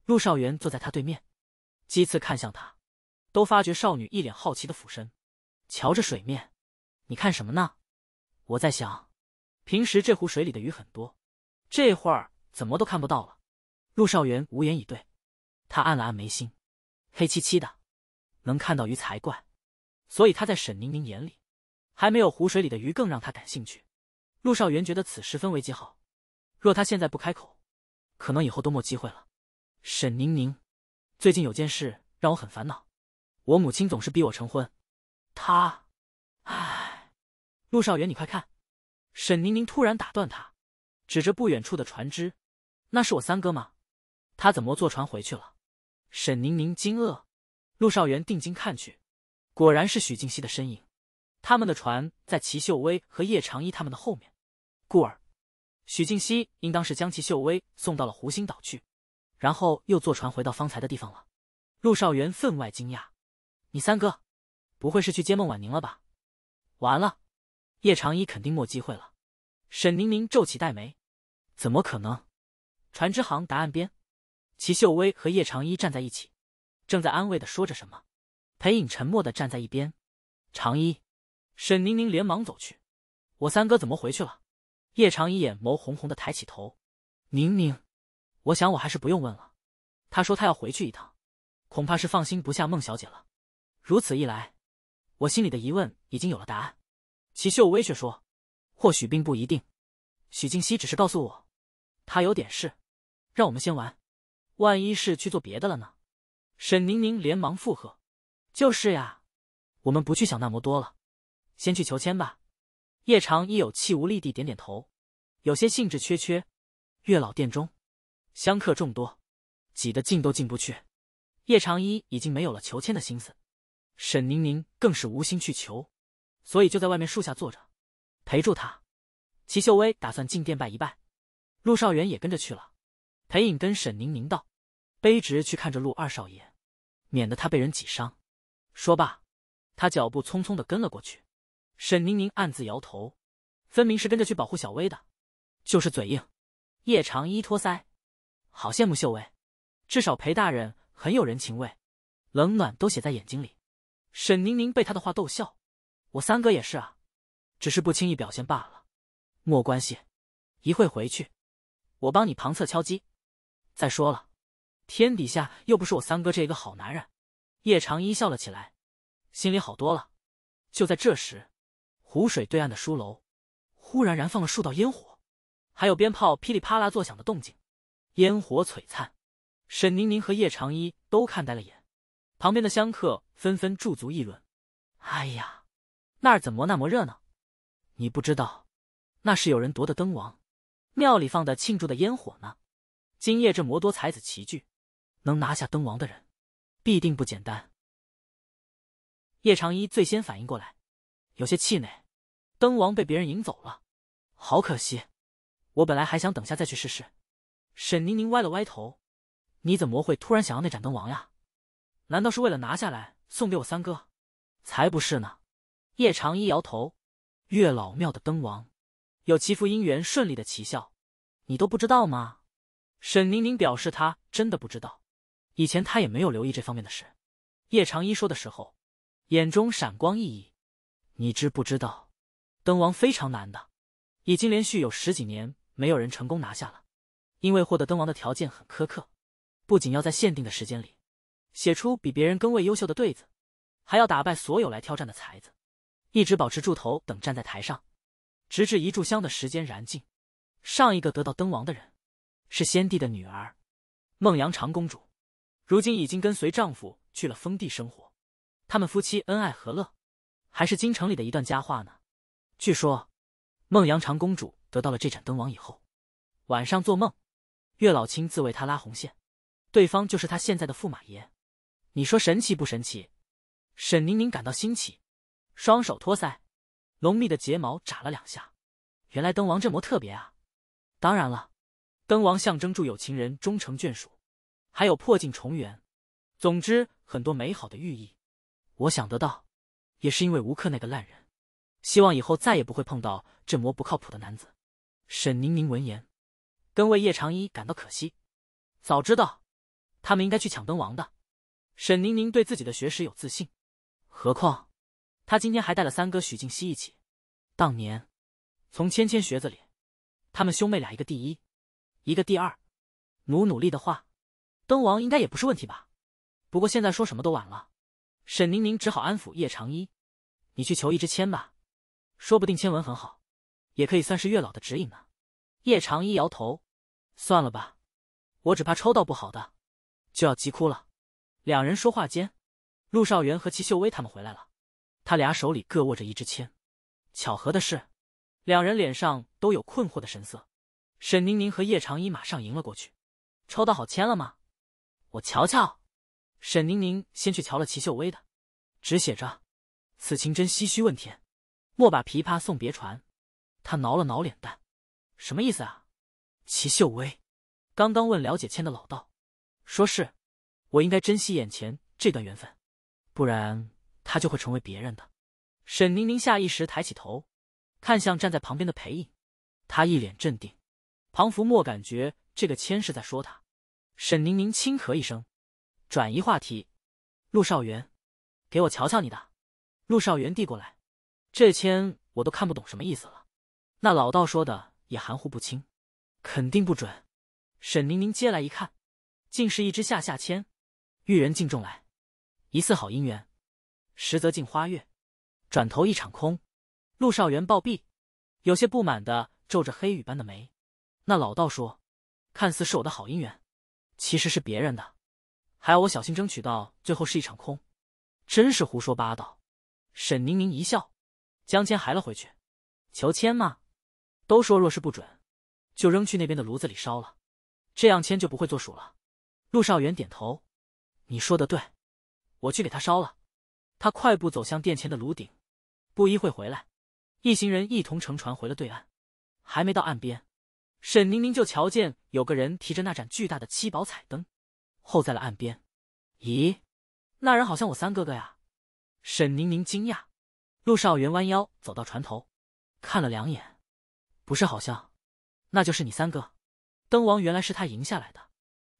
陆少元坐在他对面，几次看向他，都发觉少女一脸好奇的俯身，瞧着水面。你看什么呢？我在想，平时这湖水里的鱼很多，这会儿怎么都看不到了。陆少元无言以对，他按了按眉心，黑漆漆的，能看到鱼才怪。所以他在沈宁宁眼里。还没有湖水里的鱼更让他感兴趣。陆少元觉得此十分为极好，若他现在不开口，可能以后都没机会了。沈宁宁，最近有件事让我很烦恼，我母亲总是逼我成婚。他，唉。陆少元，你快看！沈宁宁突然打断他，指着不远处的船只：“那是我三哥吗？他怎么坐船回去了？”沈宁宁惊愕，陆少元定睛看去，果然是许静熙的身影。他们的船在齐秀威和叶长一他们的后面，故而，许静熙应当是将齐秀威送到了湖心岛去，然后又坐船回到方才的地方了。陆少元分外惊讶：“你三哥，不会是去接孟婉宁了吧？”完了，叶长一肯定没机会了。沈宁宁皱起黛眉：“怎么可能？”船只行达岸边，齐秀威和叶长一站在一起，正在安慰的说着什么。裴影沉默的站在一边，长一。沈宁宁连忙走去，我三哥怎么回去了？叶长一眼眸红红的抬起头，宁宁，我想我还是不用问了。他说他要回去一趟，恐怕是放心不下孟小姐了。如此一来，我心里的疑问已经有了答案。齐秀薇却说，或许并不一定。许静熙只是告诉我，他有点事，让我们先玩。万一是去做别的了呢？沈宁宁连忙附和，就是呀，我们不去想那么多了。先去求签吧，叶长一有气无力地点点头，有些兴致缺缺。月老殿中，香客众多，挤得进都进不去。叶长一已经没有了求签的心思，沈宁宁更是无心去求，所以就在外面树下坐着，陪住他。齐秀威打算进殿拜一拜，陆少元也跟着去了。裴影跟沈宁宁道：“卑职去看着陆二少爷，免得他被人挤伤。”说罢，他脚步匆匆的跟了过去。沈宁宁暗自摇头，分明是跟着去保护小薇的，就是嘴硬。叶长一托腮，好羡慕秀薇，至少裴大人很有人情味，冷暖都写在眼睛里。沈宁宁被他的话逗笑，我三哥也是啊，只是不轻易表现罢了。莫关系，一会回去，我帮你旁侧敲击。再说了，天底下又不是我三哥这个好男人。叶长一笑了起来，心里好多了。就在这时。湖水对岸的书楼，忽然燃放了数道烟火，还有鞭炮噼里啪啦作响的动静。烟火璀璨，沈宁宁和叶长一都看呆了眼，旁边的香客纷纷驻足议论：“哎呀，那儿怎么那么热闹？你不知道，那是有人夺的灯王，庙里放的庆祝的烟火呢。今夜这魔多才子齐聚，能拿下灯王的人，必定不简单。”叶长一最先反应过来，有些气馁。灯王被别人赢走了，好可惜。我本来还想等下再去试试。沈宁宁歪了歪头：“你怎么会突然想要那盏灯王呀？难道是为了拿下来送给我三哥？”“才不是呢。”叶长一摇头：“月老庙的灯王，有祈福姻缘顺利的奇效，你都不知道吗？”沈宁宁表示她真的不知道，以前她也没有留意这方面的事。叶长一说的时候，眼中闪光熠熠：“你知不知道？”登王非常难的，已经连续有十几年没有人成功拿下了，因为获得登王的条件很苛刻，不仅要在限定的时间里写出比别人更为优秀的对子，还要打败所有来挑战的才子，一直保持住头等站在台上，直至一炷香的时间燃尽。上一个得到登王的人是先帝的女儿孟阳长公主，如今已经跟随丈夫去了封地生活，他们夫妻恩爱和乐，还是京城里的一段佳话呢。据说，孟阳长公主得到了这盏灯王以后，晚上做梦，月老亲自为她拉红线，对方就是她现在的驸马爷。你说神奇不神奇？沈宁宁感到新奇，双手托腮，浓密的睫毛眨了两下。原来灯王这么特别啊！当然了，灯王象征住有情人终成眷属，还有破镜重圆，总之很多美好的寓意。我想得到，也是因为吴克那个烂人。希望以后再也不会碰到这模不靠谱的男子。沈宁宁闻言，更为叶长一感到可惜。早知道，他们应该去抢灯王的。沈宁宁对自己的学识有自信，何况他今天还带了三哥许静熙一起。当年，从芊芊学子里，他们兄妹俩一个第一，一个第二。努努力的话，灯王应该也不是问题吧？不过现在说什么都晚了，沈宁宁只好安抚叶长一：“你去求一支签吧。”说不定签文很好，也可以算是月老的指引呢。叶长一摇头，算了吧，我只怕抽到不好的，就要急哭了。两人说话间，陆少元和齐秀薇他们回来了，他俩手里各握着一支签。巧合的是，两人脸上都有困惑的神色。沈宁宁和叶长一马上迎了过去，抽到好签了吗？我瞧瞧。沈宁宁先去瞧了齐秀薇的，只写着：“此情真唏嘘问天。”莫把琵琶送别船，他挠了挠脸蛋，什么意思啊？齐秀薇，刚刚问了解签的老道，说是，我应该珍惜眼前这段缘分，不然他就会成为别人的。沈宁宁下意识抬起头，看向站在旁边的裴影，她一脸镇定。庞福莫感觉这个签是在说他。沈宁宁轻咳一声，转移话题，陆少元，给我瞧瞧你的。陆少元递过来。这签我都看不懂什么意思了，那老道说的也含糊不清，肯定不准。沈宁宁接来一看，竟是一只下下签，遇人敬重来，疑似好姻缘，实则镜花月，转头一场空。陆少元暴毙，有些不满的皱着黑羽般的眉。那老道说，看似是我的好姻缘，其实是别人的，还要我小心争取到最后是一场空，真是胡说八道。沈宁宁一笑。将签还了回去，求签嘛，都说若是不准，就扔去那边的炉子里烧了，这样签就不会作数了。陆少元点头，你说的对，我去给他烧了。他快步走向殿前的炉顶，不一会回来，一行人一同乘船回了对岸。还没到岸边，沈宁宁就瞧见有个人提着那盏巨大的七宝彩灯，候在了岸边。咦，那人好像我三哥哥呀！沈宁宁惊讶。陆少元弯腰走到船头，看了两眼，不是好像，那就是你三哥，灯王原来是他赢下来的。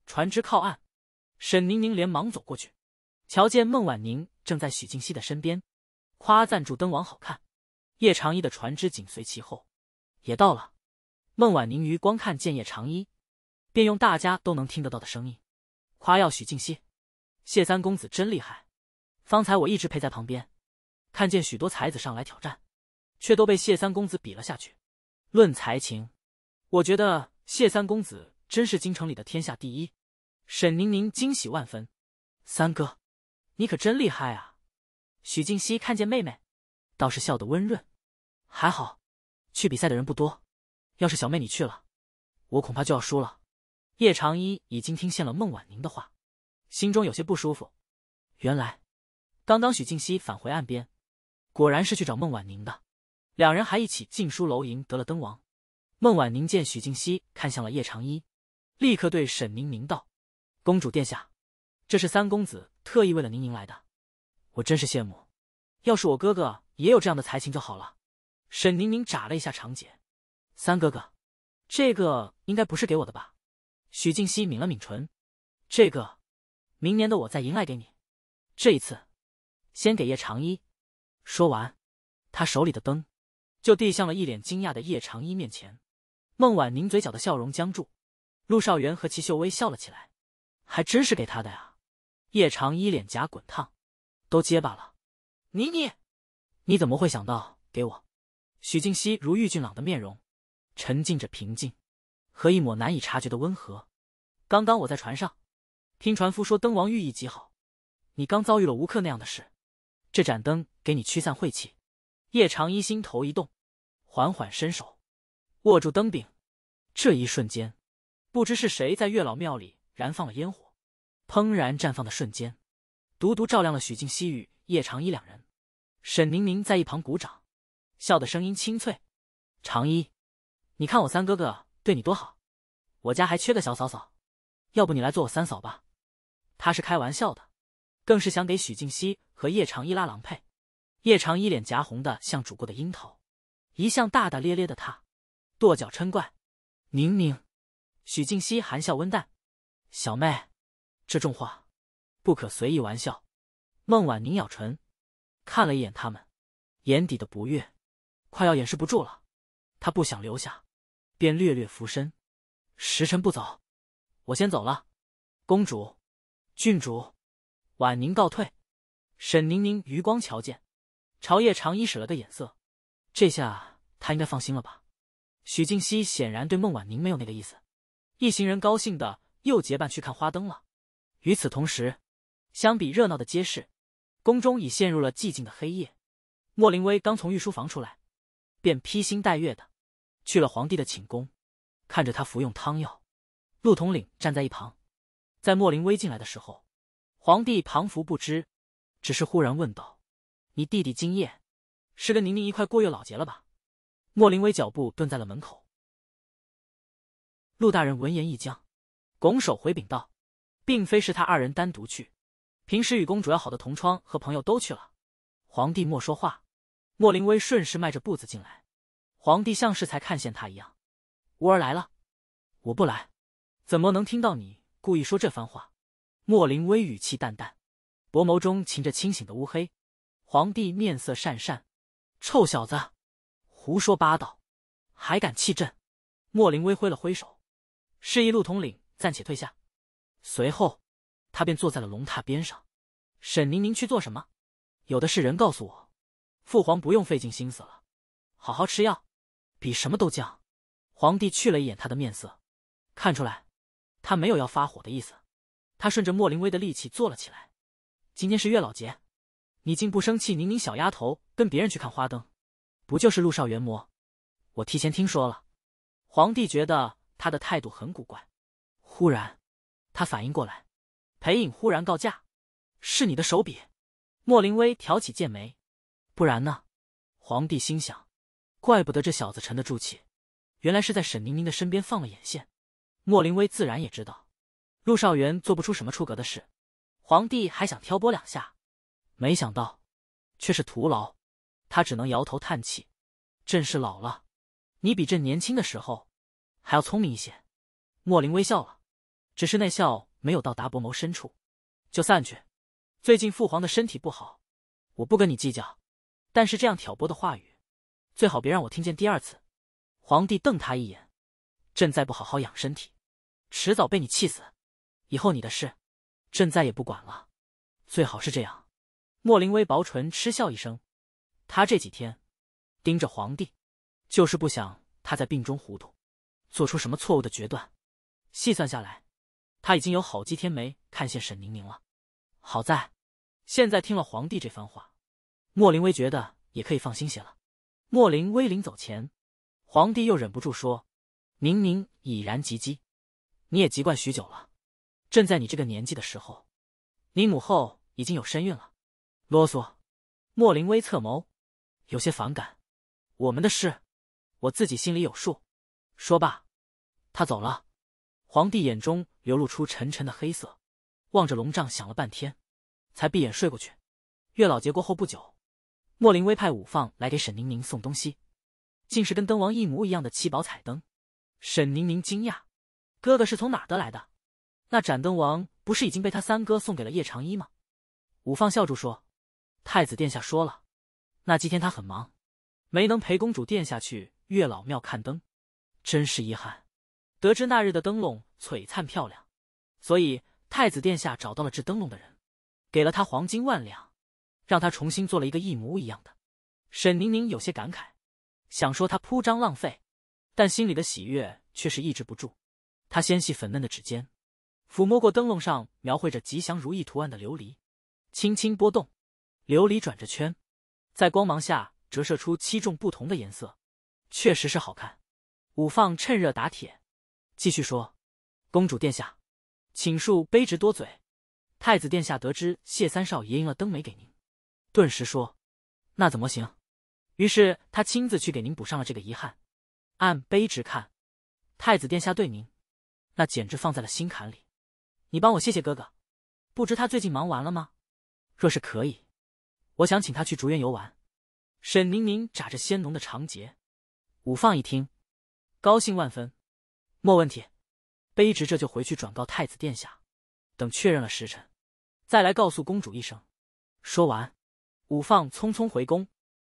船只靠岸，沈宁宁连忙走过去，瞧见孟婉宁正在许静熙的身边，夸赞住灯王好看。叶长一的船只紧随其后，也到了。孟婉宁于光看见叶长一，便用大家都能听得到的声音，夸耀许静熙：“谢三公子真厉害，方才我一直陪在旁边。”看见许多才子上来挑战，却都被谢三公子比了下去。论才情，我觉得谢三公子真是京城里的天下第一。沈宁宁惊喜万分：“三哥，你可真厉害啊！”许静熙看见妹妹，倒是笑得温润。还好，去比赛的人不多。要是小妹你去了，我恐怕就要输了。叶长一已经听见了孟婉宁的话，心中有些不舒服。原来，刚刚许静溪返回岸边。果然是去找孟婉宁的，两人还一起进书楼赢得了灯王。孟婉宁见许静熙看向了叶长衣，立刻对沈宁宁道：“公主殿下，这是三公子特意为了您赢来的。我真是羡慕，要是我哥哥也有这样的才情就好了。”沈宁宁眨了一下长睫：“三哥哥，这个应该不是给我的吧？”许静熙抿了抿唇：“这个，明年的我再赢来给你。这一次，先给叶长衣。”说完，他手里的灯就递向了一脸惊讶的叶长一面前。孟婉宁嘴角的笑容僵住，陆少元和齐秀微笑了起来，还真是给他的呀。叶长一脸颊滚烫，都结巴了。妮妮，你怎么会想到给我？许静溪如玉俊朗的面容，沉浸着平静和一抹难以察觉的温和。刚刚我在船上，听船夫说灯王寓意极好。你刚遭遇了吴克那样的事。这盏灯给你驱散晦气。叶长一心头一动，缓缓伸手握住灯柄。这一瞬间，不知是谁在月老庙里燃放了烟火，砰然绽放的瞬间，独独照亮了许静熙与叶长一两人。沈宁宁在一旁鼓掌，笑的声音清脆。长一，你看我三哥哥对你多好，我家还缺个小嫂嫂，要不你来做我三嫂吧？他是开玩笑的，更是想给许静熙。和叶长一拉郎配，叶长一脸颊红的像煮过的樱桃，一向大大咧咧的他，跺脚嗔怪：“宁宁。”许静熙含笑温淡：“小妹，这种话不可随意玩笑。”孟婉宁咬唇，看了一眼他们，眼底的不悦快要掩饰不住了。他不想留下，便略略俯身：“时辰不早，我先走了。”公主、郡主，婉宁告退。沈宁宁余光瞧见，朝叶长衣使了个眼色，这下他应该放心了吧？许静熙显然对孟婉宁没有那个意思。一行人高兴的又结伴去看花灯了。与此同时，相比热闹的街市，宫中已陷入了寂静的黑夜。莫林威刚从御书房出来，便披星戴月的去了皇帝的寝宫，看着他服用汤药。陆统领站在一旁，在莫林威进来的时候，皇帝旁服不知。只是忽然问道：“你弟弟今夜是跟宁宁一块过月老节了吧？”莫林威脚步顿在了门口。陆大人闻言一僵，拱手回禀道：“并非是他二人单独去，平时与公主要好的同窗和朋友都去了。”皇帝莫说话。莫林威顺势迈着步子进来。皇帝像是才看见他一样：“吾儿来了，我不来，怎么能听到你故意说这番话？”莫林威语气淡淡。薄眸中噙着清醒的乌黑，皇帝面色讪讪：“臭小子，胡说八道，还敢气朕？”莫林微挥了挥手，示意陆统领暂且退下。随后，他便坐在了龙榻边上。沈宁宁去做什么？有的是人告诉我。父皇不用费尽心思了，好好吃药，比什么都强。皇帝去了一眼他的面色，看出来他没有要发火的意思。他顺着莫林微的力气坐了起来。今天是月老节，你竟不生气？宁宁小丫头跟别人去看花灯，不就是陆少元魔？我提前听说了。皇帝觉得他的态度很古怪。忽然，他反应过来，裴影忽然告假，是你的手笔？莫林威挑起剑眉，不然呢？皇帝心想，怪不得这小子沉得住气，原来是在沈宁宁的身边放了眼线。莫林威自然也知道，陆少元做不出什么出格的事。皇帝还想挑拨两下，没想到却是徒劳，他只能摇头叹气。朕是老了，你比朕年轻的时候还要聪明一些。莫林微笑了，只是那笑没有到达薄眸深处，就散去。最近父皇的身体不好，我不跟你计较，但是这样挑拨的话语，最好别让我听见第二次。皇帝瞪他一眼，朕再不好好养身体，迟早被你气死。以后你的事。朕再也不管了，最好是这样。莫林威薄唇嗤笑一声，他这几天盯着皇帝，就是不想他在病中糊涂，做出什么错误的决断。细算下来，他已经有好几天没看见沈宁宁了。好在现在听了皇帝这番话，莫林威觉得也可以放心些了。莫林威临走前，皇帝又忍不住说：“宁宁已然及笄，你也习惯许久了。”正在你这个年纪的时候，你母后已经有身孕了。啰嗦，莫林微侧眸，有些反感。我们的事，我自己心里有数。说罢，他走了。皇帝眼中流露出沉沉的黑色，望着龙帐，想了半天，才闭眼睡过去。月老节过后不久，莫林微派五放来给沈宁宁送东西，竟是跟灯王一模一样的七宝彩灯。沈宁宁惊讶：“哥哥是从哪儿得来的？”那盏灯王不是已经被他三哥送给了叶长一吗？五放笑住说：“太子殿下说了，那几天他很忙，没能陪公主殿下去月老庙看灯，真是遗憾。得知那日的灯笼璀璨漂亮，所以太子殿下找到了制灯笼的人，给了他黄金万两，让他重新做了一个一模一样的。”沈宁宁有些感慨，想说他铺张浪费，但心里的喜悦却是抑制不住。她纤细粉嫩的指尖。抚摸过灯笼上描绘着吉祥如意图案的琉璃，轻轻拨动，琉璃转着圈，在光芒下折射出七种不同的颜色，确实是好看。五放趁热打铁，继续说：“公主殿下，请恕卑职多嘴。太子殿下得知谢三少爷赢了灯没给您，顿时说：‘那怎么行？’于是他亲自去给您补上了这个遗憾。按卑职看，太子殿下对您，那简直放在了心坎里。”你帮我谢谢哥哥，不知他最近忙完了吗？若是可以，我想请他去竹园游玩。沈宁宁眨着鲜浓的长睫。武放一听，高兴万分，莫问题，卑职这就回去转告太子殿下，等确认了时辰，再来告诉公主一声。说完，武放匆匆回宫，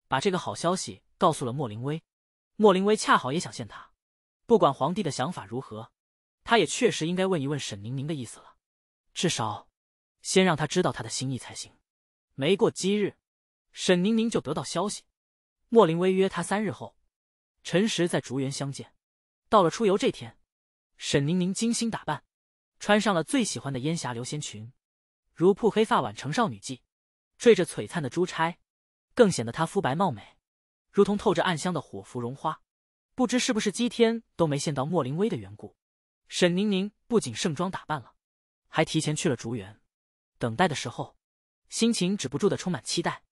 把这个好消息告诉了莫林威。莫林威恰好也想见他，不管皇帝的想法如何。他也确实应该问一问沈宁宁的意思了，至少先让他知道他的心意才行。没过几日，沈宁宁就得到消息，莫林威约他三日后，辰时在竹园相见。到了出游这天，沈宁宁精心打扮，穿上了最喜欢的烟霞流仙裙，如铺黑发挽成少女髻，缀着璀璨的珠钗，更显得她肤白貌美，如同透着暗香的火芙蓉花。不知是不是几天都没见到莫林威的缘故。沈宁宁不仅盛装打扮了，还提前去了竹园。等待的时候，心情止不住的充满期待，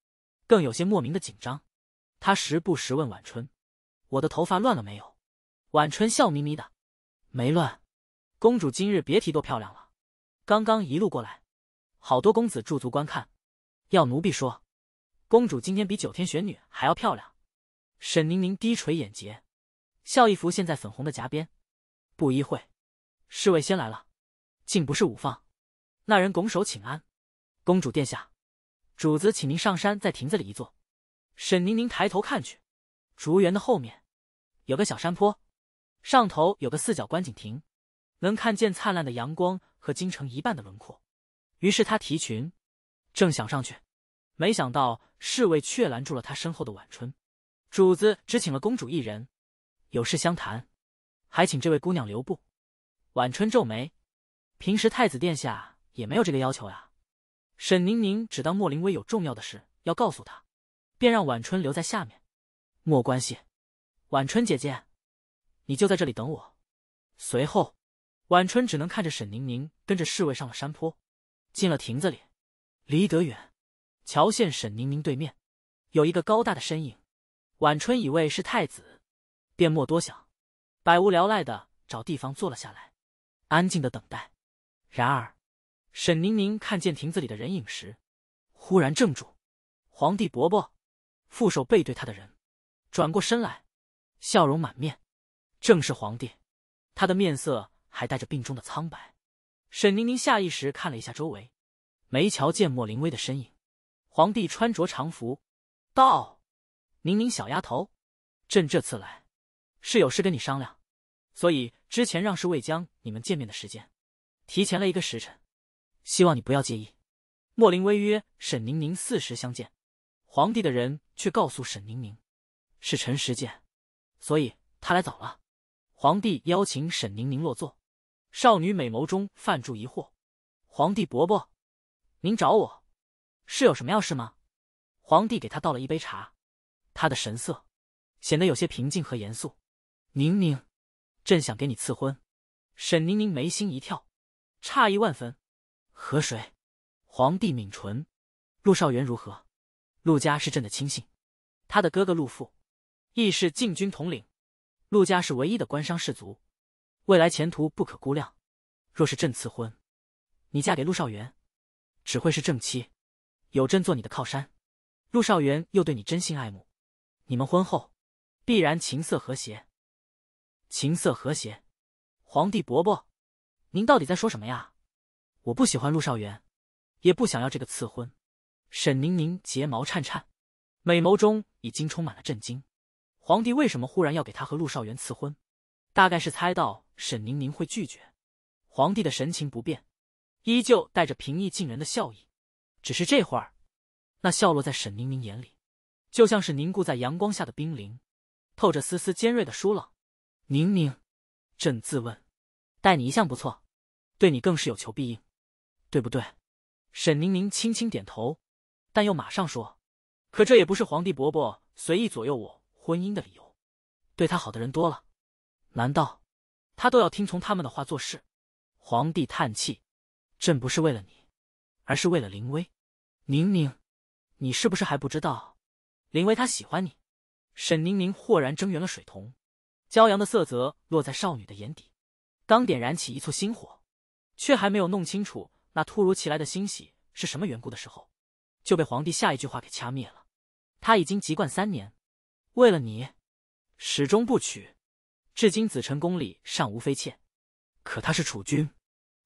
更有些莫名的紧张。她时不时问晚春：“我的头发乱了没有？”晚春笑眯眯的：“没乱。”公主今日别提多漂亮了。刚刚一路过来，好多公子驻足观看。要奴婢说，公主今天比九天玄女还要漂亮。沈宁宁低垂眼睫，笑意浮现在粉红的颊边。不一会。侍卫先来了，竟不是午放。那人拱手请安，公主殿下，主子请您上山，在亭子里一坐。沈宁宁抬头看去，竹园的后面有个小山坡，上头有个四角观景亭，能看见灿烂的阳光和京城一半的轮廓。于是她提裙，正想上去，没想到侍卫却拦住了她身后的晚春。主子只请了公主一人，有事相谈，还请这位姑娘留步。晚春皱眉，平时太子殿下也没有这个要求呀。沈宁宁只当莫林威有重要的事要告诉他，便让晚春留在下面。莫关系，晚春姐姐，你就在这里等我。随后，晚春只能看着沈宁宁跟着侍卫上了山坡，进了亭子里，离得远，瞧见沈宁宁对面有一个高大的身影。晚春以为是太子，便莫多想，百无聊赖的找地方坐了下来。安静的等待。然而，沈宁宁看见亭子里的人影时，忽然怔住。皇帝伯伯，负手背对他的人，转过身来，笑容满面，正是皇帝。他的面色还带着病中的苍白。沈宁宁下意识看了一下周围，没瞧见莫林威的身影。皇帝穿着长服，道：“宁宁小丫头，朕这次来，是有事跟你商量。”所以之前让侍卫将你们见面的时间提前了一个时辰，希望你不要介意。莫林微约沈宁宁四时相见，皇帝的人却告诉沈宁宁，是辰时见，所以他来早了。皇帝邀请沈宁宁落座，少女美眸中泛住疑惑。皇帝伯伯，您找我是有什么要事吗？皇帝给她倒了一杯茶，他的神色显得有些平静和严肃。宁宁。朕想给你赐婚，沈宁宁眉心一跳，诧异万分。和谁？皇帝抿唇。陆少元如何？陆家是朕的亲信，他的哥哥陆父亦是禁军统领。陆家是唯一的官商氏族，未来前途不可估量。若是朕赐婚，你嫁给陆少元，只会是正妻。有朕做你的靠山，陆少元又对你真心爱慕，你们婚后必然琴瑟和谐。琴瑟和谐，皇帝伯伯，您到底在说什么呀？我不喜欢陆少元，也不想要这个赐婚。沈宁宁睫毛颤颤，美眸中已经充满了震惊。皇帝为什么忽然要给他和陆少元赐婚？大概是猜到沈宁宁会拒绝。皇帝的神情不变，依旧带着平易近人的笑意。只是这会儿，那笑落在沈宁宁眼里，就像是凝固在阳光下的冰凌，透着丝丝尖锐的疏冷。宁宁，朕自问，待你一向不错，对你更是有求必应，对不对？沈宁宁轻轻点头，但又马上说，可这也不是皇帝伯伯随意左右我婚姻的理由。对他好的人多了，难道他都要听从他们的话做事？皇帝叹气，朕不是为了你，而是为了林威。宁宁，你是不是还不知道，林威他喜欢你？沈宁宁豁然睁圆了水瞳。骄阳的色泽落在少女的眼底，刚点燃起一簇星火，却还没有弄清楚那突如其来的欣喜是什么缘故的时候，就被皇帝下一句话给掐灭了。他已经籍贯三年，为了你，始终不娶，至今子辰宫里尚无妃妾。可他是储君，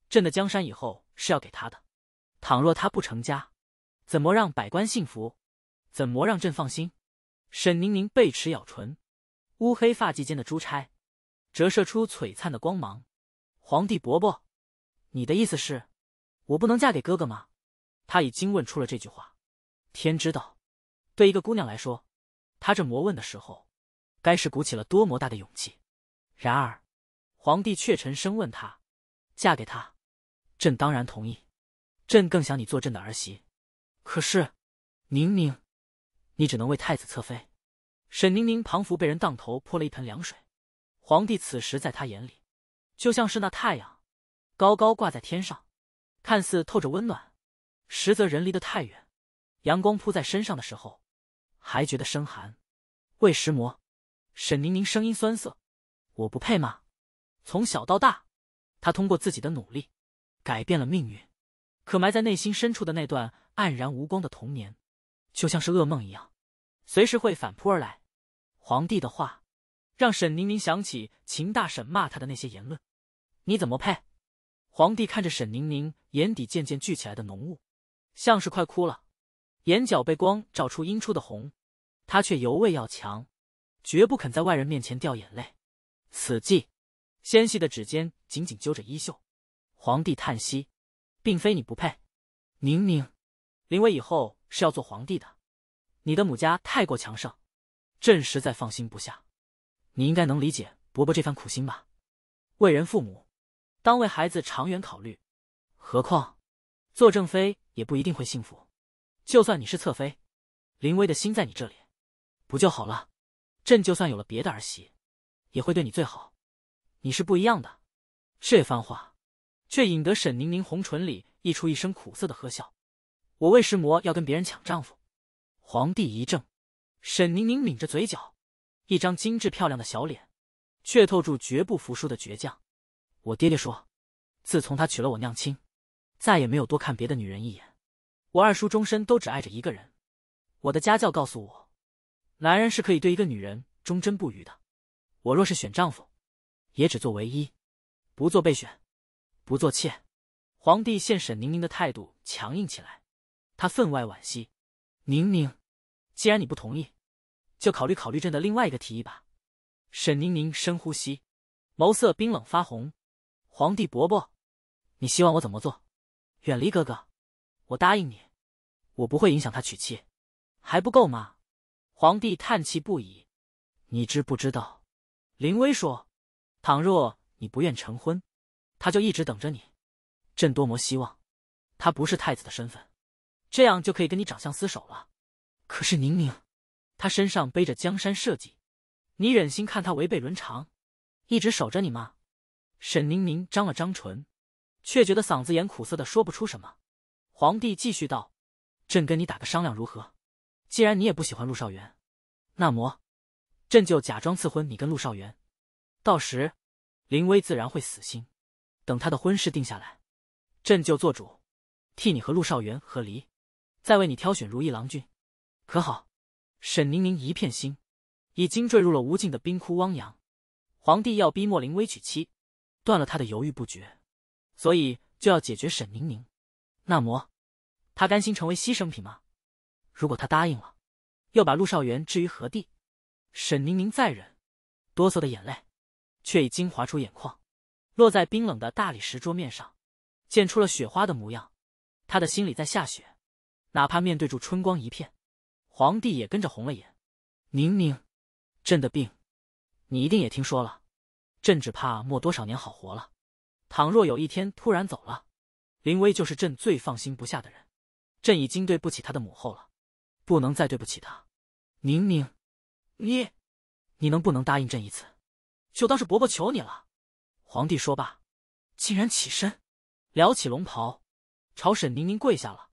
朕的江山以后是要给他的。倘若他不成家，怎么让百官信服？怎么让朕放心？沈宁宁背齿咬唇。乌黑发髻间的珠钗，折射出璀璨的光芒。皇帝伯伯，你的意思是，我不能嫁给哥哥吗？他已经问出了这句话。天知道，对一个姑娘来说，他这魔问的时候，该是鼓起了多么大的勇气。然而，皇帝却沉声问他：“嫁给他，朕当然同意。朕更想你做朕的儿媳。可是，宁宁，你只能为太子侧妃。”沈宁宁彷佛被人当头泼了一盆凉水，皇帝此时在她眼里，就像是那太阳，高高挂在天上，看似透着温暖，实则人离得太远，阳光扑在身上的时候，还觉得生寒。魏石魔，沈宁宁声音酸涩：“我不配吗？从小到大，她通过自己的努力，改变了命运，可埋在内心深处的那段黯然无光的童年，就像是噩梦一样，随时会反扑而来。”皇帝的话，让沈宁宁想起秦大婶骂他的那些言论。你怎么配？皇帝看着沈宁宁眼底渐渐聚起来的浓雾，像是快哭了，眼角被光照出阴出的红，他却犹未要强，绝不肯在外人面前掉眼泪。此际，纤细的指尖紧紧揪着衣袖，皇帝叹息，并非你不配，宁宁，林危以后是要做皇帝的，你的母家太过强盛。朕实在放心不下，你应该能理解伯伯这番苦心吧？为人父母，当为孩子长远考虑。何况，做正妃也不一定会幸福。就算你是侧妃，林薇的心在你这里，不就好了？朕就算有了别的儿媳，也会对你最好。你是不一样的。这番话，却引得沈宁宁红唇里溢出一声苦涩的呵笑。我魏氏魔要跟别人抢丈夫？皇帝一怔。沈宁宁抿着嘴角，一张精致漂亮的小脸，却透住绝不服输的倔强。我爹爹说，自从他娶了我娘亲，再也没有多看别的女人一眼。我二叔终身都只爱着一个人。我的家教告诉我，男人是可以对一个女人忠贞不渝的。我若是选丈夫，也只做唯一，不做备选，不做妾。皇帝见沈宁宁的态度强硬起来，他分外惋惜，宁宁，既然你不同意，就考虑考虑朕的另外一个提议吧。沈宁宁深呼吸，眸色冰冷发红。皇帝伯伯，你希望我怎么做？远离哥哥，我答应你，我不会影响他娶妻。还不够吗？皇帝叹气不已。你知不知道？林威说，倘若你不愿成婚，他就一直等着你。朕多么希望，他不是太子的身份，这样就可以跟你长相厮守了。可是宁宁，他身上背着江山社稷，你忍心看他违背伦常，一直守着你吗？沈宁宁张了张唇，却觉得嗓子眼苦涩的说不出什么。皇帝继续道：“朕跟你打个商量如何？既然你也不喜欢陆少元，那么朕就假装赐婚你跟陆少元，到时林威自然会死心。等他的婚事定下来，朕就做主，替你和陆少元和离，再为你挑选如意郎君。”可好？沈宁宁一片心，已经坠入了无尽的冰窟汪洋。皇帝要逼莫林威娶妻，断了他的犹豫不决，所以就要解决沈宁宁。那么，他甘心成为牺牲品吗？如果他答应了，又把陆少元置于何地？沈宁宁再忍，哆嗦的眼泪，却已经滑出眼眶，落在冰冷的大理石桌面上，溅出了雪花的模样。他的心里在下雪，哪怕面对住春光一片。皇帝也跟着红了眼，宁宁，朕的病，你一定也听说了，朕只怕没多少年好活了。倘若有一天突然走了，林威就是朕最放心不下的人。朕已经对不起他的母后了，不能再对不起他。宁宁，你，你能不能答应朕一次，就当是伯伯求你了。皇帝说罢，竟然起身，撩起龙袍，朝沈宁宁跪下了。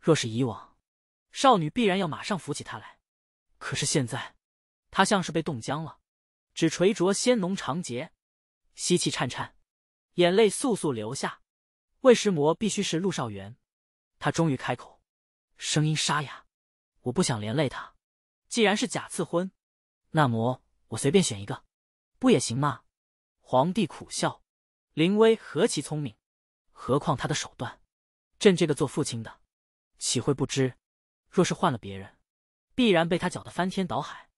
若是以往。少女必然要马上扶起他来，可是现在，他像是被冻僵了，只垂着纤浓长睫，吸气颤颤，眼泪簌簌流下。魏石魔必须是陆少元，他终于开口，声音沙哑：“我不想连累他。既然是假赐婚，那魔我随便选一个，不也行吗？”皇帝苦笑，林威何其聪明，何况他的手段，朕这个做父亲的，岂会不知？若是换了别人，必然被他搅得翻天倒海，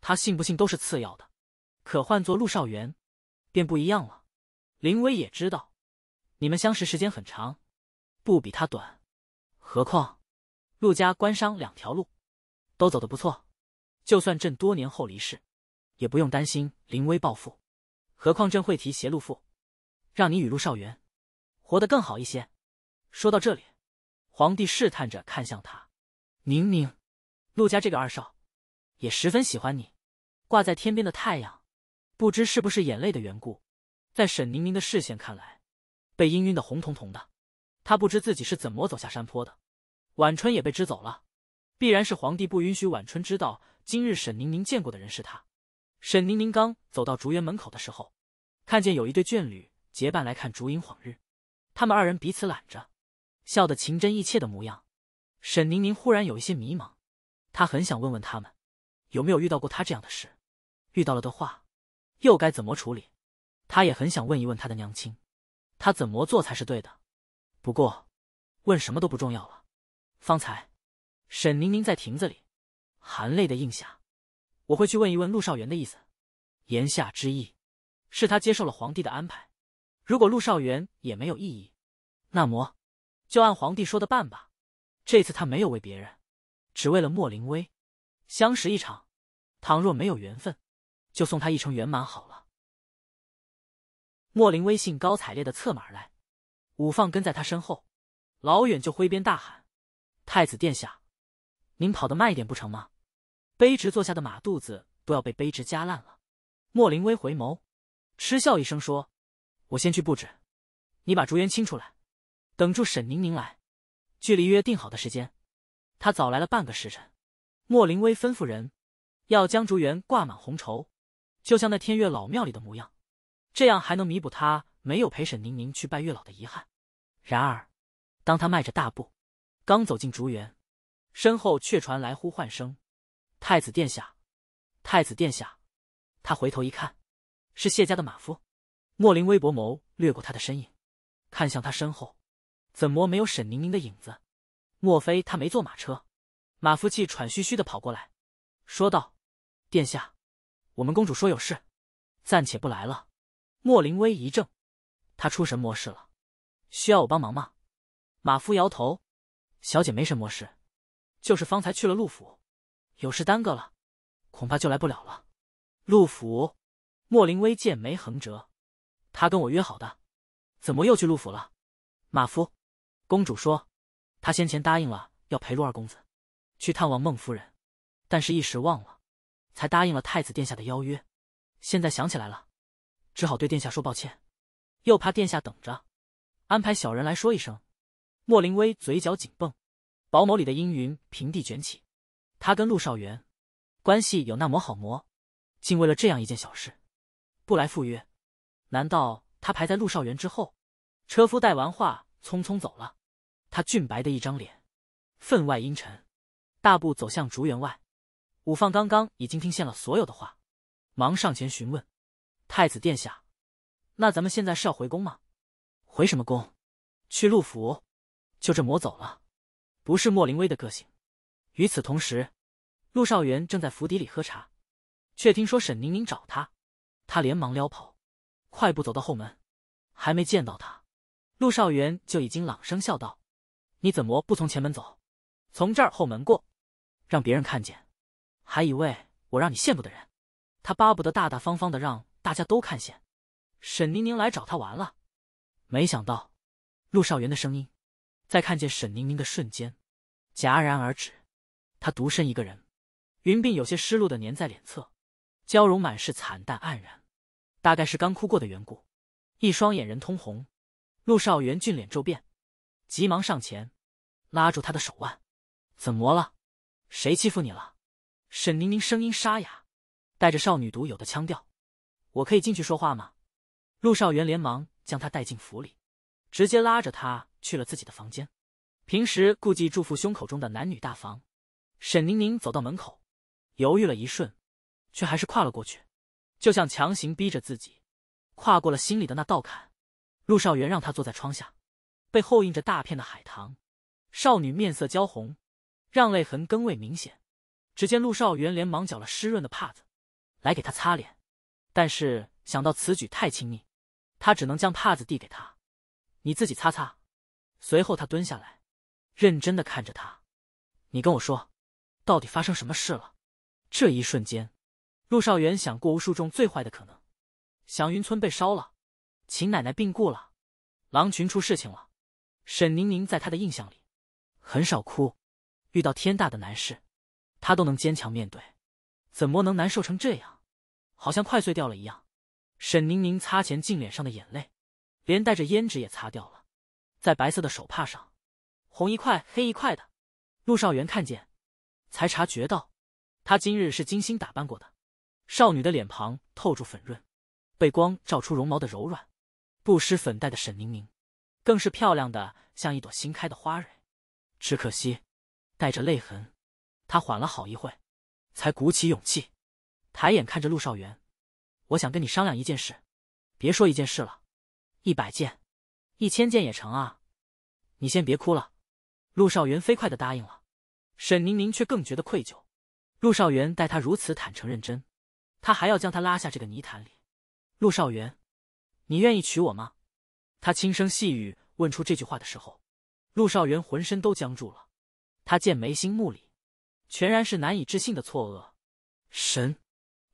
他信不信都是次要的。可换做陆少元，便不一样了。林威也知道，你们相识时间很长，不比他短。何况，陆家官商两条路，都走得不错。就算朕多年后离世，也不用担心林威暴富。何况朕会提携陆父，让你与陆少元活得更好一些。说到这里，皇帝试探着看向他。宁宁，陆家这个二少，也十分喜欢你。挂在天边的太阳，不知是不是眼泪的缘故，在沈宁宁的视线看来，被氤氲的红彤彤的。他不知自己是怎么走下山坡的。晚春也被支走了，必然是皇帝不允许晚春知道今日沈宁宁见过的人是他。沈宁宁刚走到竹园门口的时候，看见有一对眷侣结伴来看竹影晃日，他们二人彼此揽着，笑得情真意切的模样。沈宁宁忽然有一些迷茫，她很想问问他们，有没有遇到过她这样的事，遇到了的话，又该怎么处理？她也很想问一问她的娘亲，她怎么做才是对的。不过，问什么都不重要了。方才，沈宁宁在亭子里，含泪的应下：“我会去问一问陆少元的意思。”言下之意，是他接受了皇帝的安排。如果陆少元也没有异议，那么，就按皇帝说的办吧。这次他没有为别人，只为了莫林威。相识一场，倘若没有缘分，就送他一程圆满好了。莫林威兴高采烈的策马而来，五放跟在他身后，老远就挥鞭大喊：“太子殿下，您跑得慢一点不成吗？卑职坐下的马肚子都要被卑职夹烂了。”莫林威回眸，嗤笑一声说：“我先去布置，你把竹园清出来，等住沈宁宁来。”距离约定好的时间，他早来了半个时辰。莫林威吩咐人，要将竹园挂满红绸，就像那天月老庙里的模样，这样还能弥补他没有陪沈宁宁去拜月老的遗憾。然而，当他迈着大步，刚走进竹园，身后却传来呼唤声：“太子殿下，太子殿下！”他回头一看，是谢家的马夫。莫林微薄谋掠过他的身影，看向他身后。怎么没有沈宁宁的影子？莫非她没坐马车？马夫气喘吁吁的跑过来，说道：“殿下，我们公主说有事，暂且不来了。”莫林威一怔，他出神模事了？需要我帮忙吗？马夫摇头：“小姐没什么事，就是方才去了陆府，有事耽搁了，恐怕就来不了了。”陆府，莫林威剑眉横折，他跟我约好的，怎么又去陆府了？马夫。公主说：“她先前答应了要陪陆二公子去探望孟夫人，但是一时忘了，才答应了太子殿下的邀约。现在想起来了，只好对殿下说抱歉，又怕殿下等着，安排小人来说一声。”莫林威嘴角紧绷，薄眸里的阴云平地卷起。他跟陆少元关系有那么好么？竟为了这样一件小事不来赴约？难道他排在陆少元之后？车夫带完话，匆匆走了。他俊白的一张脸，分外阴沉，大步走向竹园外。武放刚刚已经听现了所有的话，忙上前询问：“太子殿下，那咱们现在是要回宫吗？”“回什么宫？去陆府，就这么走了，不是莫林威的个性。”与此同时，陆少元正在府邸里喝茶，却听说沈宁宁找他，他连忙撩跑，快步走到后门，还没见到他，陆少元就已经朗声笑道。你怎么不从前门走，从这儿后门过，让别人看见，还以为我让你羡慕的人。他巴不得大大方方的让大家都看见，沈宁宁来找他玩了，没想到，陆少元的声音在看见沈宁宁的瞬间戛然而止。他独身一个人，云鬓有些失落的粘在脸侧，娇容满是惨淡黯然，大概是刚哭过的缘故，一双眼仁通红。陆少元俊脸骤变。急忙上前，拉住他的手腕，怎么了？谁欺负你了？沈宁宁声音沙哑，带着少女独有的腔调。我可以进去说话吗？陆少元连忙将她带进府里，直接拉着她去了自己的房间。平时顾忌住父胸口中的男女大房，沈宁宁走到门口，犹豫了一瞬，却还是跨了过去，就像强行逼着自己跨过了心里的那道坎。陆少元让她坐在窗下。背后印着大片的海棠，少女面色焦红，让泪痕更为明显。只见陆少元连忙搅了湿润的帕子，来给她擦脸。但是想到此举太亲密，他只能将帕子递给她，你自己擦擦。随后他蹲下来，认真的看着她，你跟我说，到底发生什么事了？这一瞬间，陆少元想过无数种最坏的可能：祥云村被烧了，秦奶奶病故了，狼群出事情了。沈宁宁在他的印象里，很少哭，遇到天大的难事，他都能坚强面对，怎么能难受成这样？好像快碎掉了一样。沈宁宁擦前镜脸上的眼泪，连带着胭脂也擦掉了，在白色的手帕上，红一块黑一块的。陆少元看见，才察觉到，她今日是精心打扮过的，少女的脸庞透出粉润，被光照出绒毛的柔软，不施粉黛的沈宁宁。更是漂亮的像一朵新开的花蕊，只可惜带着泪痕。他缓了好一会，才鼓起勇气，抬眼看着陆少元：“我想跟你商量一件事，别说一件事了，一百件、一千件也成啊。你先别哭了。”陆少元飞快的答应了，沈宁宁却更觉得愧疚。陆少元待他如此坦诚认真，他还要将他拉下这个泥潭里。陆少元，你愿意娶我吗？他轻声细语。问出这句话的时候，陆少元浑身都僵住了。他见眉心目里全然是难以置信的错愕。神，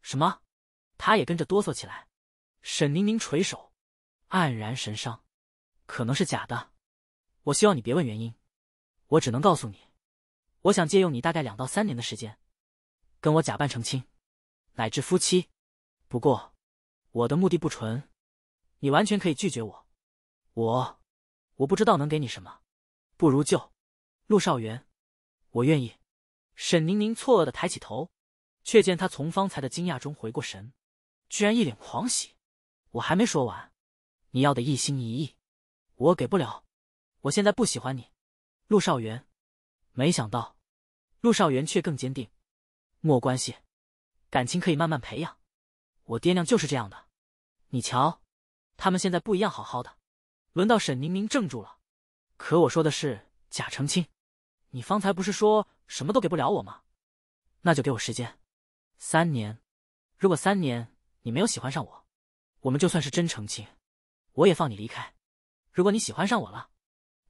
什么？他也跟着哆嗦起来。沈宁宁垂首，黯然神伤。可能是假的。我希望你别问原因，我只能告诉你，我想借用你大概两到三年的时间，跟我假扮成亲，乃至夫妻。不过，我的目的不纯，你完全可以拒绝我。我。我不知道能给你什么，不如就陆少元，我愿意。沈宁宁错愕的抬起头，却见他从方才的惊讶中回过神，居然一脸狂喜。我还没说完，你要的一心一意，我给不了。我现在不喜欢你，陆少元。没想到，陆少元却更坚定。莫关系，感情可以慢慢培养。我爹娘就是这样的，你瞧，他们现在不一样，好好的。轮到沈宁宁怔住了，可我说的是假澄清，你方才不是说什么都给不了我吗？那就给我时间，三年。如果三年你没有喜欢上我，我们就算是真成亲，我也放你离开。如果你喜欢上我了，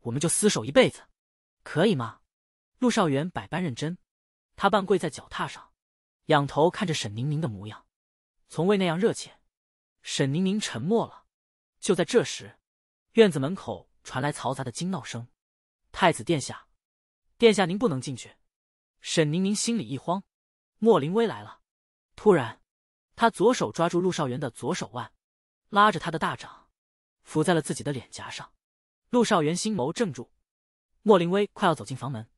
我们就厮守一辈子，可以吗？陆少元百般认真，他半跪在脚踏上，仰头看着沈宁宁的模样，从未那样热切。沈宁宁沉默了。就在这时。院子门口传来嘈杂的惊闹声，太子殿下，殿下您不能进去。沈宁宁心里一慌，莫林威来了。突然，他左手抓住陆少元的左手腕，拉着他的大掌，扶在了自己的脸颊上。陆少元心眸怔住。莫林威快要走进房门，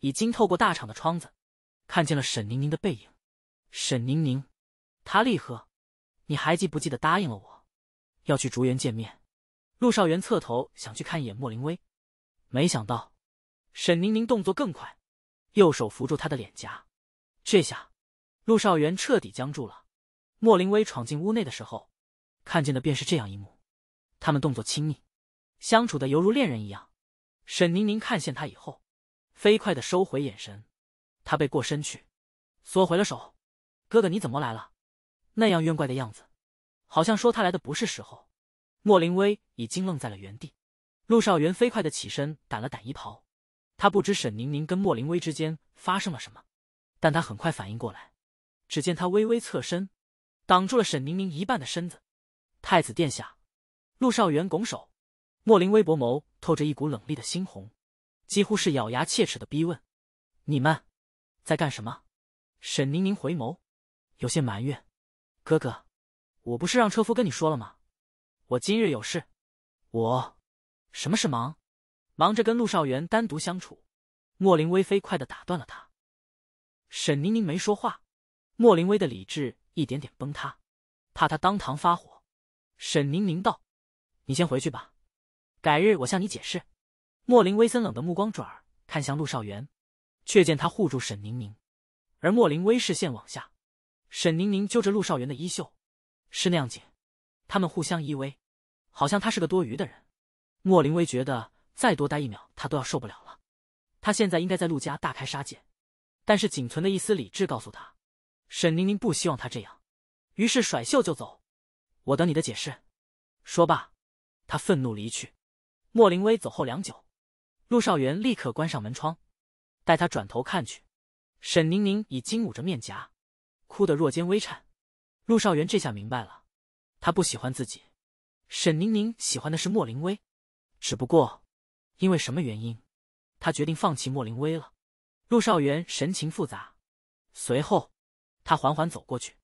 已经透过大厂的窗子，看见了沈宁宁的背影。沈宁宁，他厉喝：“你还记不记得答应了我，要去竹园见面？”陆少元侧头想去看一眼莫林威，没想到沈宁宁动作更快，右手扶住他的脸颊。这下陆少元彻底僵住了。莫林威闯进屋内的时候，看见的便是这样一幕：他们动作亲密，相处的犹如恋人一样。沈宁宁看见他以后，飞快的收回眼神，他背过身去，缩回了手。哥哥你怎么来了？那样怨怪的样子，好像说他来的不是时候。莫林威已经愣在了原地，陆少元飞快的起身，掸了掸衣袍。他不知沈宁宁跟莫林威之间发生了什么，但他很快反应过来。只见他微微侧身，挡住了沈宁宁一半的身子。太子殿下，陆少元拱手。莫林威薄眸透着一股冷厉的猩红，几乎是咬牙切齿的逼问：“你们在干什么？”沈宁宁回眸，有些埋怨：“哥哥，我不是让车夫跟你说了吗？”我今日有事，我，什么事忙？忙着跟陆少元单独相处。莫林薇飞快的打断了他。沈宁宁没说话，莫林薇的理智一点点崩塌，怕他当堂发火。沈宁宁道：“你先回去吧，改日我向你解释。”莫林薇森冷的目光转看向陆少元，却见他护住沈宁宁，而莫林薇视线往下，沈宁宁揪着陆少元的衣袖，是那样紧。他们互相依偎，好像他是个多余的人。莫林威觉得再多待一秒，他都要受不了了。他现在应该在陆家大开杀戒，但是仅存的一丝理智告诉他，沈宁宁不希望他这样，于是甩袖就走。我等你的解释。说罢，他愤怒离去。莫林威走后良久，陆少元立刻关上门窗。待他转头看去，沈宁宁已紧捂着面颊，哭得若肩微颤。陆少元这下明白了。他不喜欢自己，沈宁宁喜欢的是莫林威，只不过，因为什么原因，他决定放弃莫林威了。陆少元神情复杂，随后，他缓缓走过去，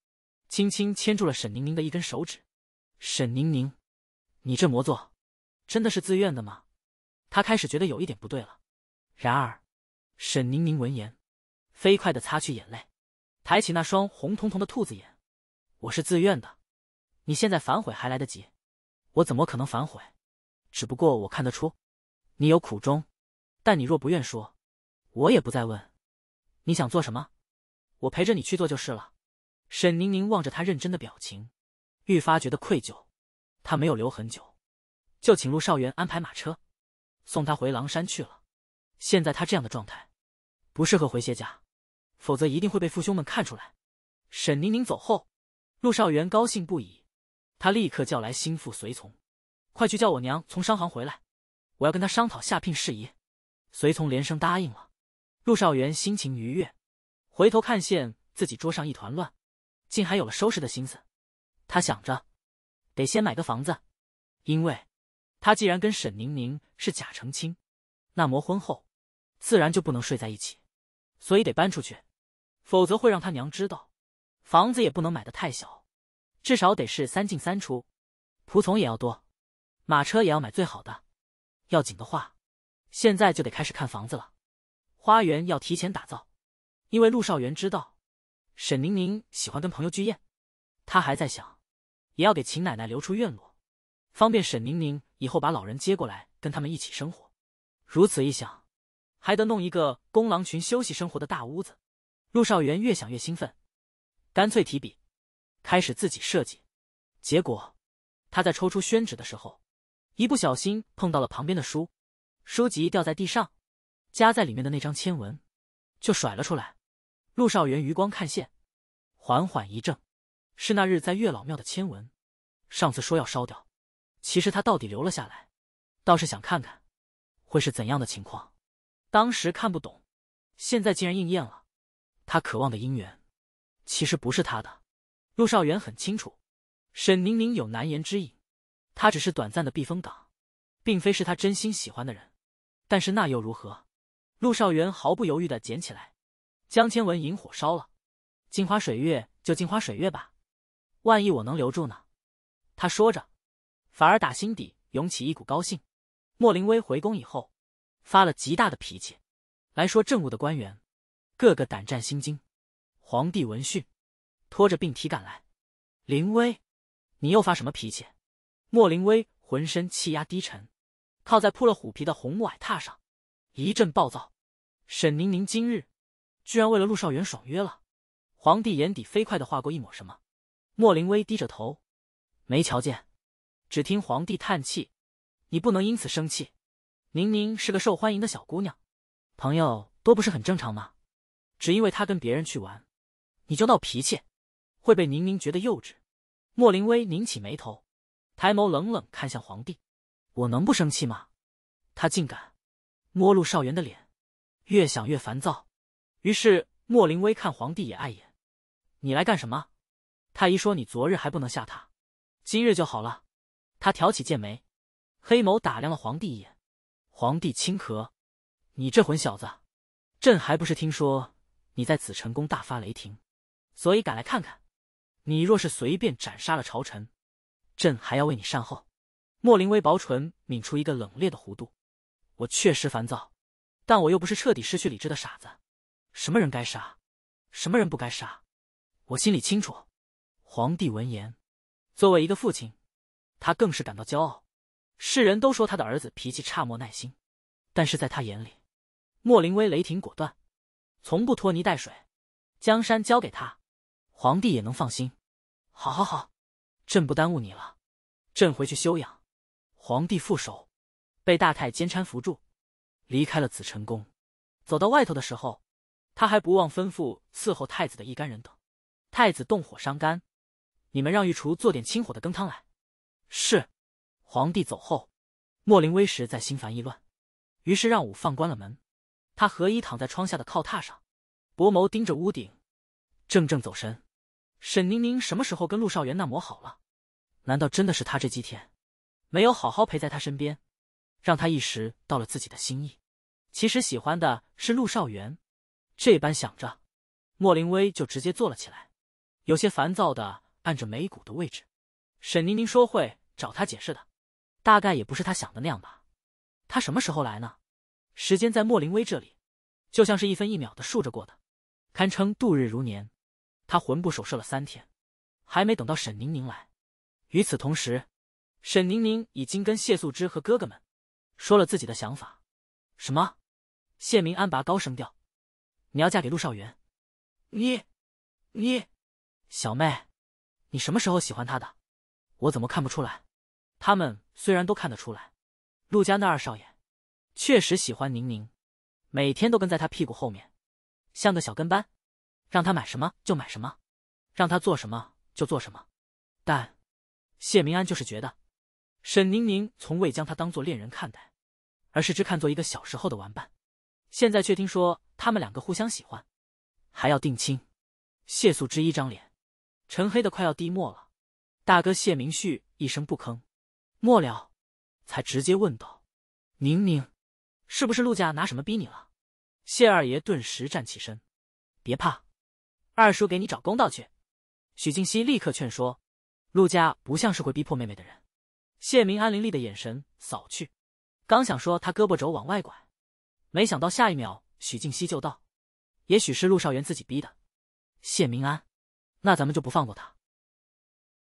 轻轻牵住了沈宁宁的一根手指。沈宁宁，你这魔做，真的是自愿的吗？他开始觉得有一点不对了。然而，沈宁宁闻言，飞快的擦去眼泪，抬起那双红彤彤的兔子眼：“我是自愿的。”你现在反悔还来得及，我怎么可能反悔？只不过我看得出，你有苦衷，但你若不愿说，我也不再问。你想做什么，我陪着你去做就是了。沈宁宁望着他认真的表情，愈发觉得愧疚。他没有留很久，就请陆少元安排马车，送他回狼山去了。现在他这样的状态，不适合回谢家，否则一定会被父兄们看出来。沈宁宁走后，陆少元高兴不已。他立刻叫来心腹随从，快去叫我娘从商行回来，我要跟他商讨下聘事宜。随从连声答应了。陆少元心情愉悦，回头看见自己桌上一团乱，竟还有了收拾的心思。他想着，得先买个房子，因为，他既然跟沈宁宁是假成亲，那么婚后，自然就不能睡在一起，所以得搬出去，否则会让他娘知道。房子也不能买的太小。至少得是三进三出，仆从也要多，马车也要买最好的。要紧的话，现在就得开始看房子了。花园要提前打造，因为陆少元知道沈宁宁喜欢跟朋友聚宴。他还在想，也要给秦奶奶留出院落，方便沈宁宁以后把老人接过来跟他们一起生活。如此一想，还得弄一个公狼群休息生活的大屋子。陆少元越想越兴奋，干脆提笔。开始自己设计，结果他在抽出宣纸的时候，一不小心碰到了旁边的书，书籍掉在地上，夹在里面的那张签文就甩了出来。陆少元余光看线，缓缓一怔，是那日在月老庙的签文。上次说要烧掉，其实他到底留了下来，倒是想看看会是怎样的情况。当时看不懂，现在竟然应验了。他渴望的姻缘，其实不是他的。陆少元很清楚，沈宁宁有难言之隐，他只是短暂的避风港，并非是他真心喜欢的人。但是那又如何？陆少元毫不犹豫的捡起来，江千文引火烧了，镜花水月就镜花水月吧。万一我能留住呢？他说着，反而打心底涌起一股高兴。莫林威回宫以后，发了极大的脾气，来说政务的官员，个个胆战心惊。皇帝闻讯。拖着病体赶来，林威，你又发什么脾气？莫林威浑身气压低沉，靠在铺了虎皮的红木矮榻上，一阵暴躁。沈宁宁今日居然为了陆少元爽约了。皇帝眼底飞快的划过一抹什么。莫林威低着头，没瞧见。只听皇帝叹气：“你不能因此生气。宁宁是个受欢迎的小姑娘，朋友多不是很正常吗？只因为她跟别人去玩，你就闹脾气？”会被宁宁觉得幼稚，莫林威拧起眉头，抬眸冷冷看向皇帝。我能不生气吗？他竟敢摸陆少元的脸，越想越烦躁。于是莫林威看皇帝也碍眼，你来干什么？太医说你昨日还不能吓他，今日就好了。他挑起剑眉，黑眸打量了皇帝一眼。皇帝轻咳：“你这混小子，朕还不是听说你在紫宸宫大发雷霆，所以赶来看看。”你若是随便斩杀了朝臣，朕还要为你善后。莫林微薄唇抿出一个冷冽的弧度。我确实烦躁，但我又不是彻底失去理智的傻子。什么人该杀，什么人不该杀，我心里清楚。皇帝闻言，作为一个父亲，他更是感到骄傲。世人都说他的儿子脾气差、没耐心，但是在他眼里，莫林威雷霆果断，从不拖泥带水。江山交给他，皇帝也能放心。好，好，好，朕不耽误你了，朕回去休养。皇帝负手，被大太监搀扶住，离开了紫宸宫。走到外头的时候，他还不忘吩咐伺候太子的一干人等：太子动火伤肝，你们让御厨做点清火的羹汤来。是。皇帝走后，莫林威实在心烦意乱，于是让武放关了门。他合一躺在窗下的靠榻上，薄眸盯着屋顶，怔怔走神。沈宁宁什么时候跟陆少元那么好了？难道真的是他这几天没有好好陪在他身边，让他一时到了自己的心意？其实喜欢的是陆少元。这般想着，莫林威就直接坐了起来，有些烦躁的按着眉骨的位置。沈宁宁说会找他解释的，大概也不是他想的那样吧。他什么时候来呢？时间在莫林威这里，就像是一分一秒的竖着过的，堪称度日如年。他魂不守舍了三天，还没等到沈宁宁来。与此同时，沈宁宁已经跟谢素芝和哥哥们说了自己的想法。什么？谢明安拔高声调：“你要嫁给陆少元？”你，你，小妹，你什么时候喜欢他的？我怎么看不出来？他们虽然都看得出来，陆家那二少爷确实喜欢宁宁，每天都跟在他屁股后面，像个小跟班。让他买什么就买什么，让他做什么就做什么，但谢明安就是觉得，沈宁宁从未将他当做恋人看待，而是只看作一个小时候的玩伴，现在却听说他们两个互相喜欢，还要定亲，谢素之一张脸，沉黑的快要滴墨了。大哥谢明旭一声不吭，末了，才直接问道：“宁宁，是不是陆家拿什么逼你了？”谢二爷顿时站起身，别怕。二叔给你找公道去，许静熙立刻劝说，陆家不像是会逼迫妹妹的人。谢明安凌厉的眼神扫去，刚想说他胳膊肘往外拐，没想到下一秒许静熙就道，也许是陆少元自己逼的。谢明安，那咱们就不放过他。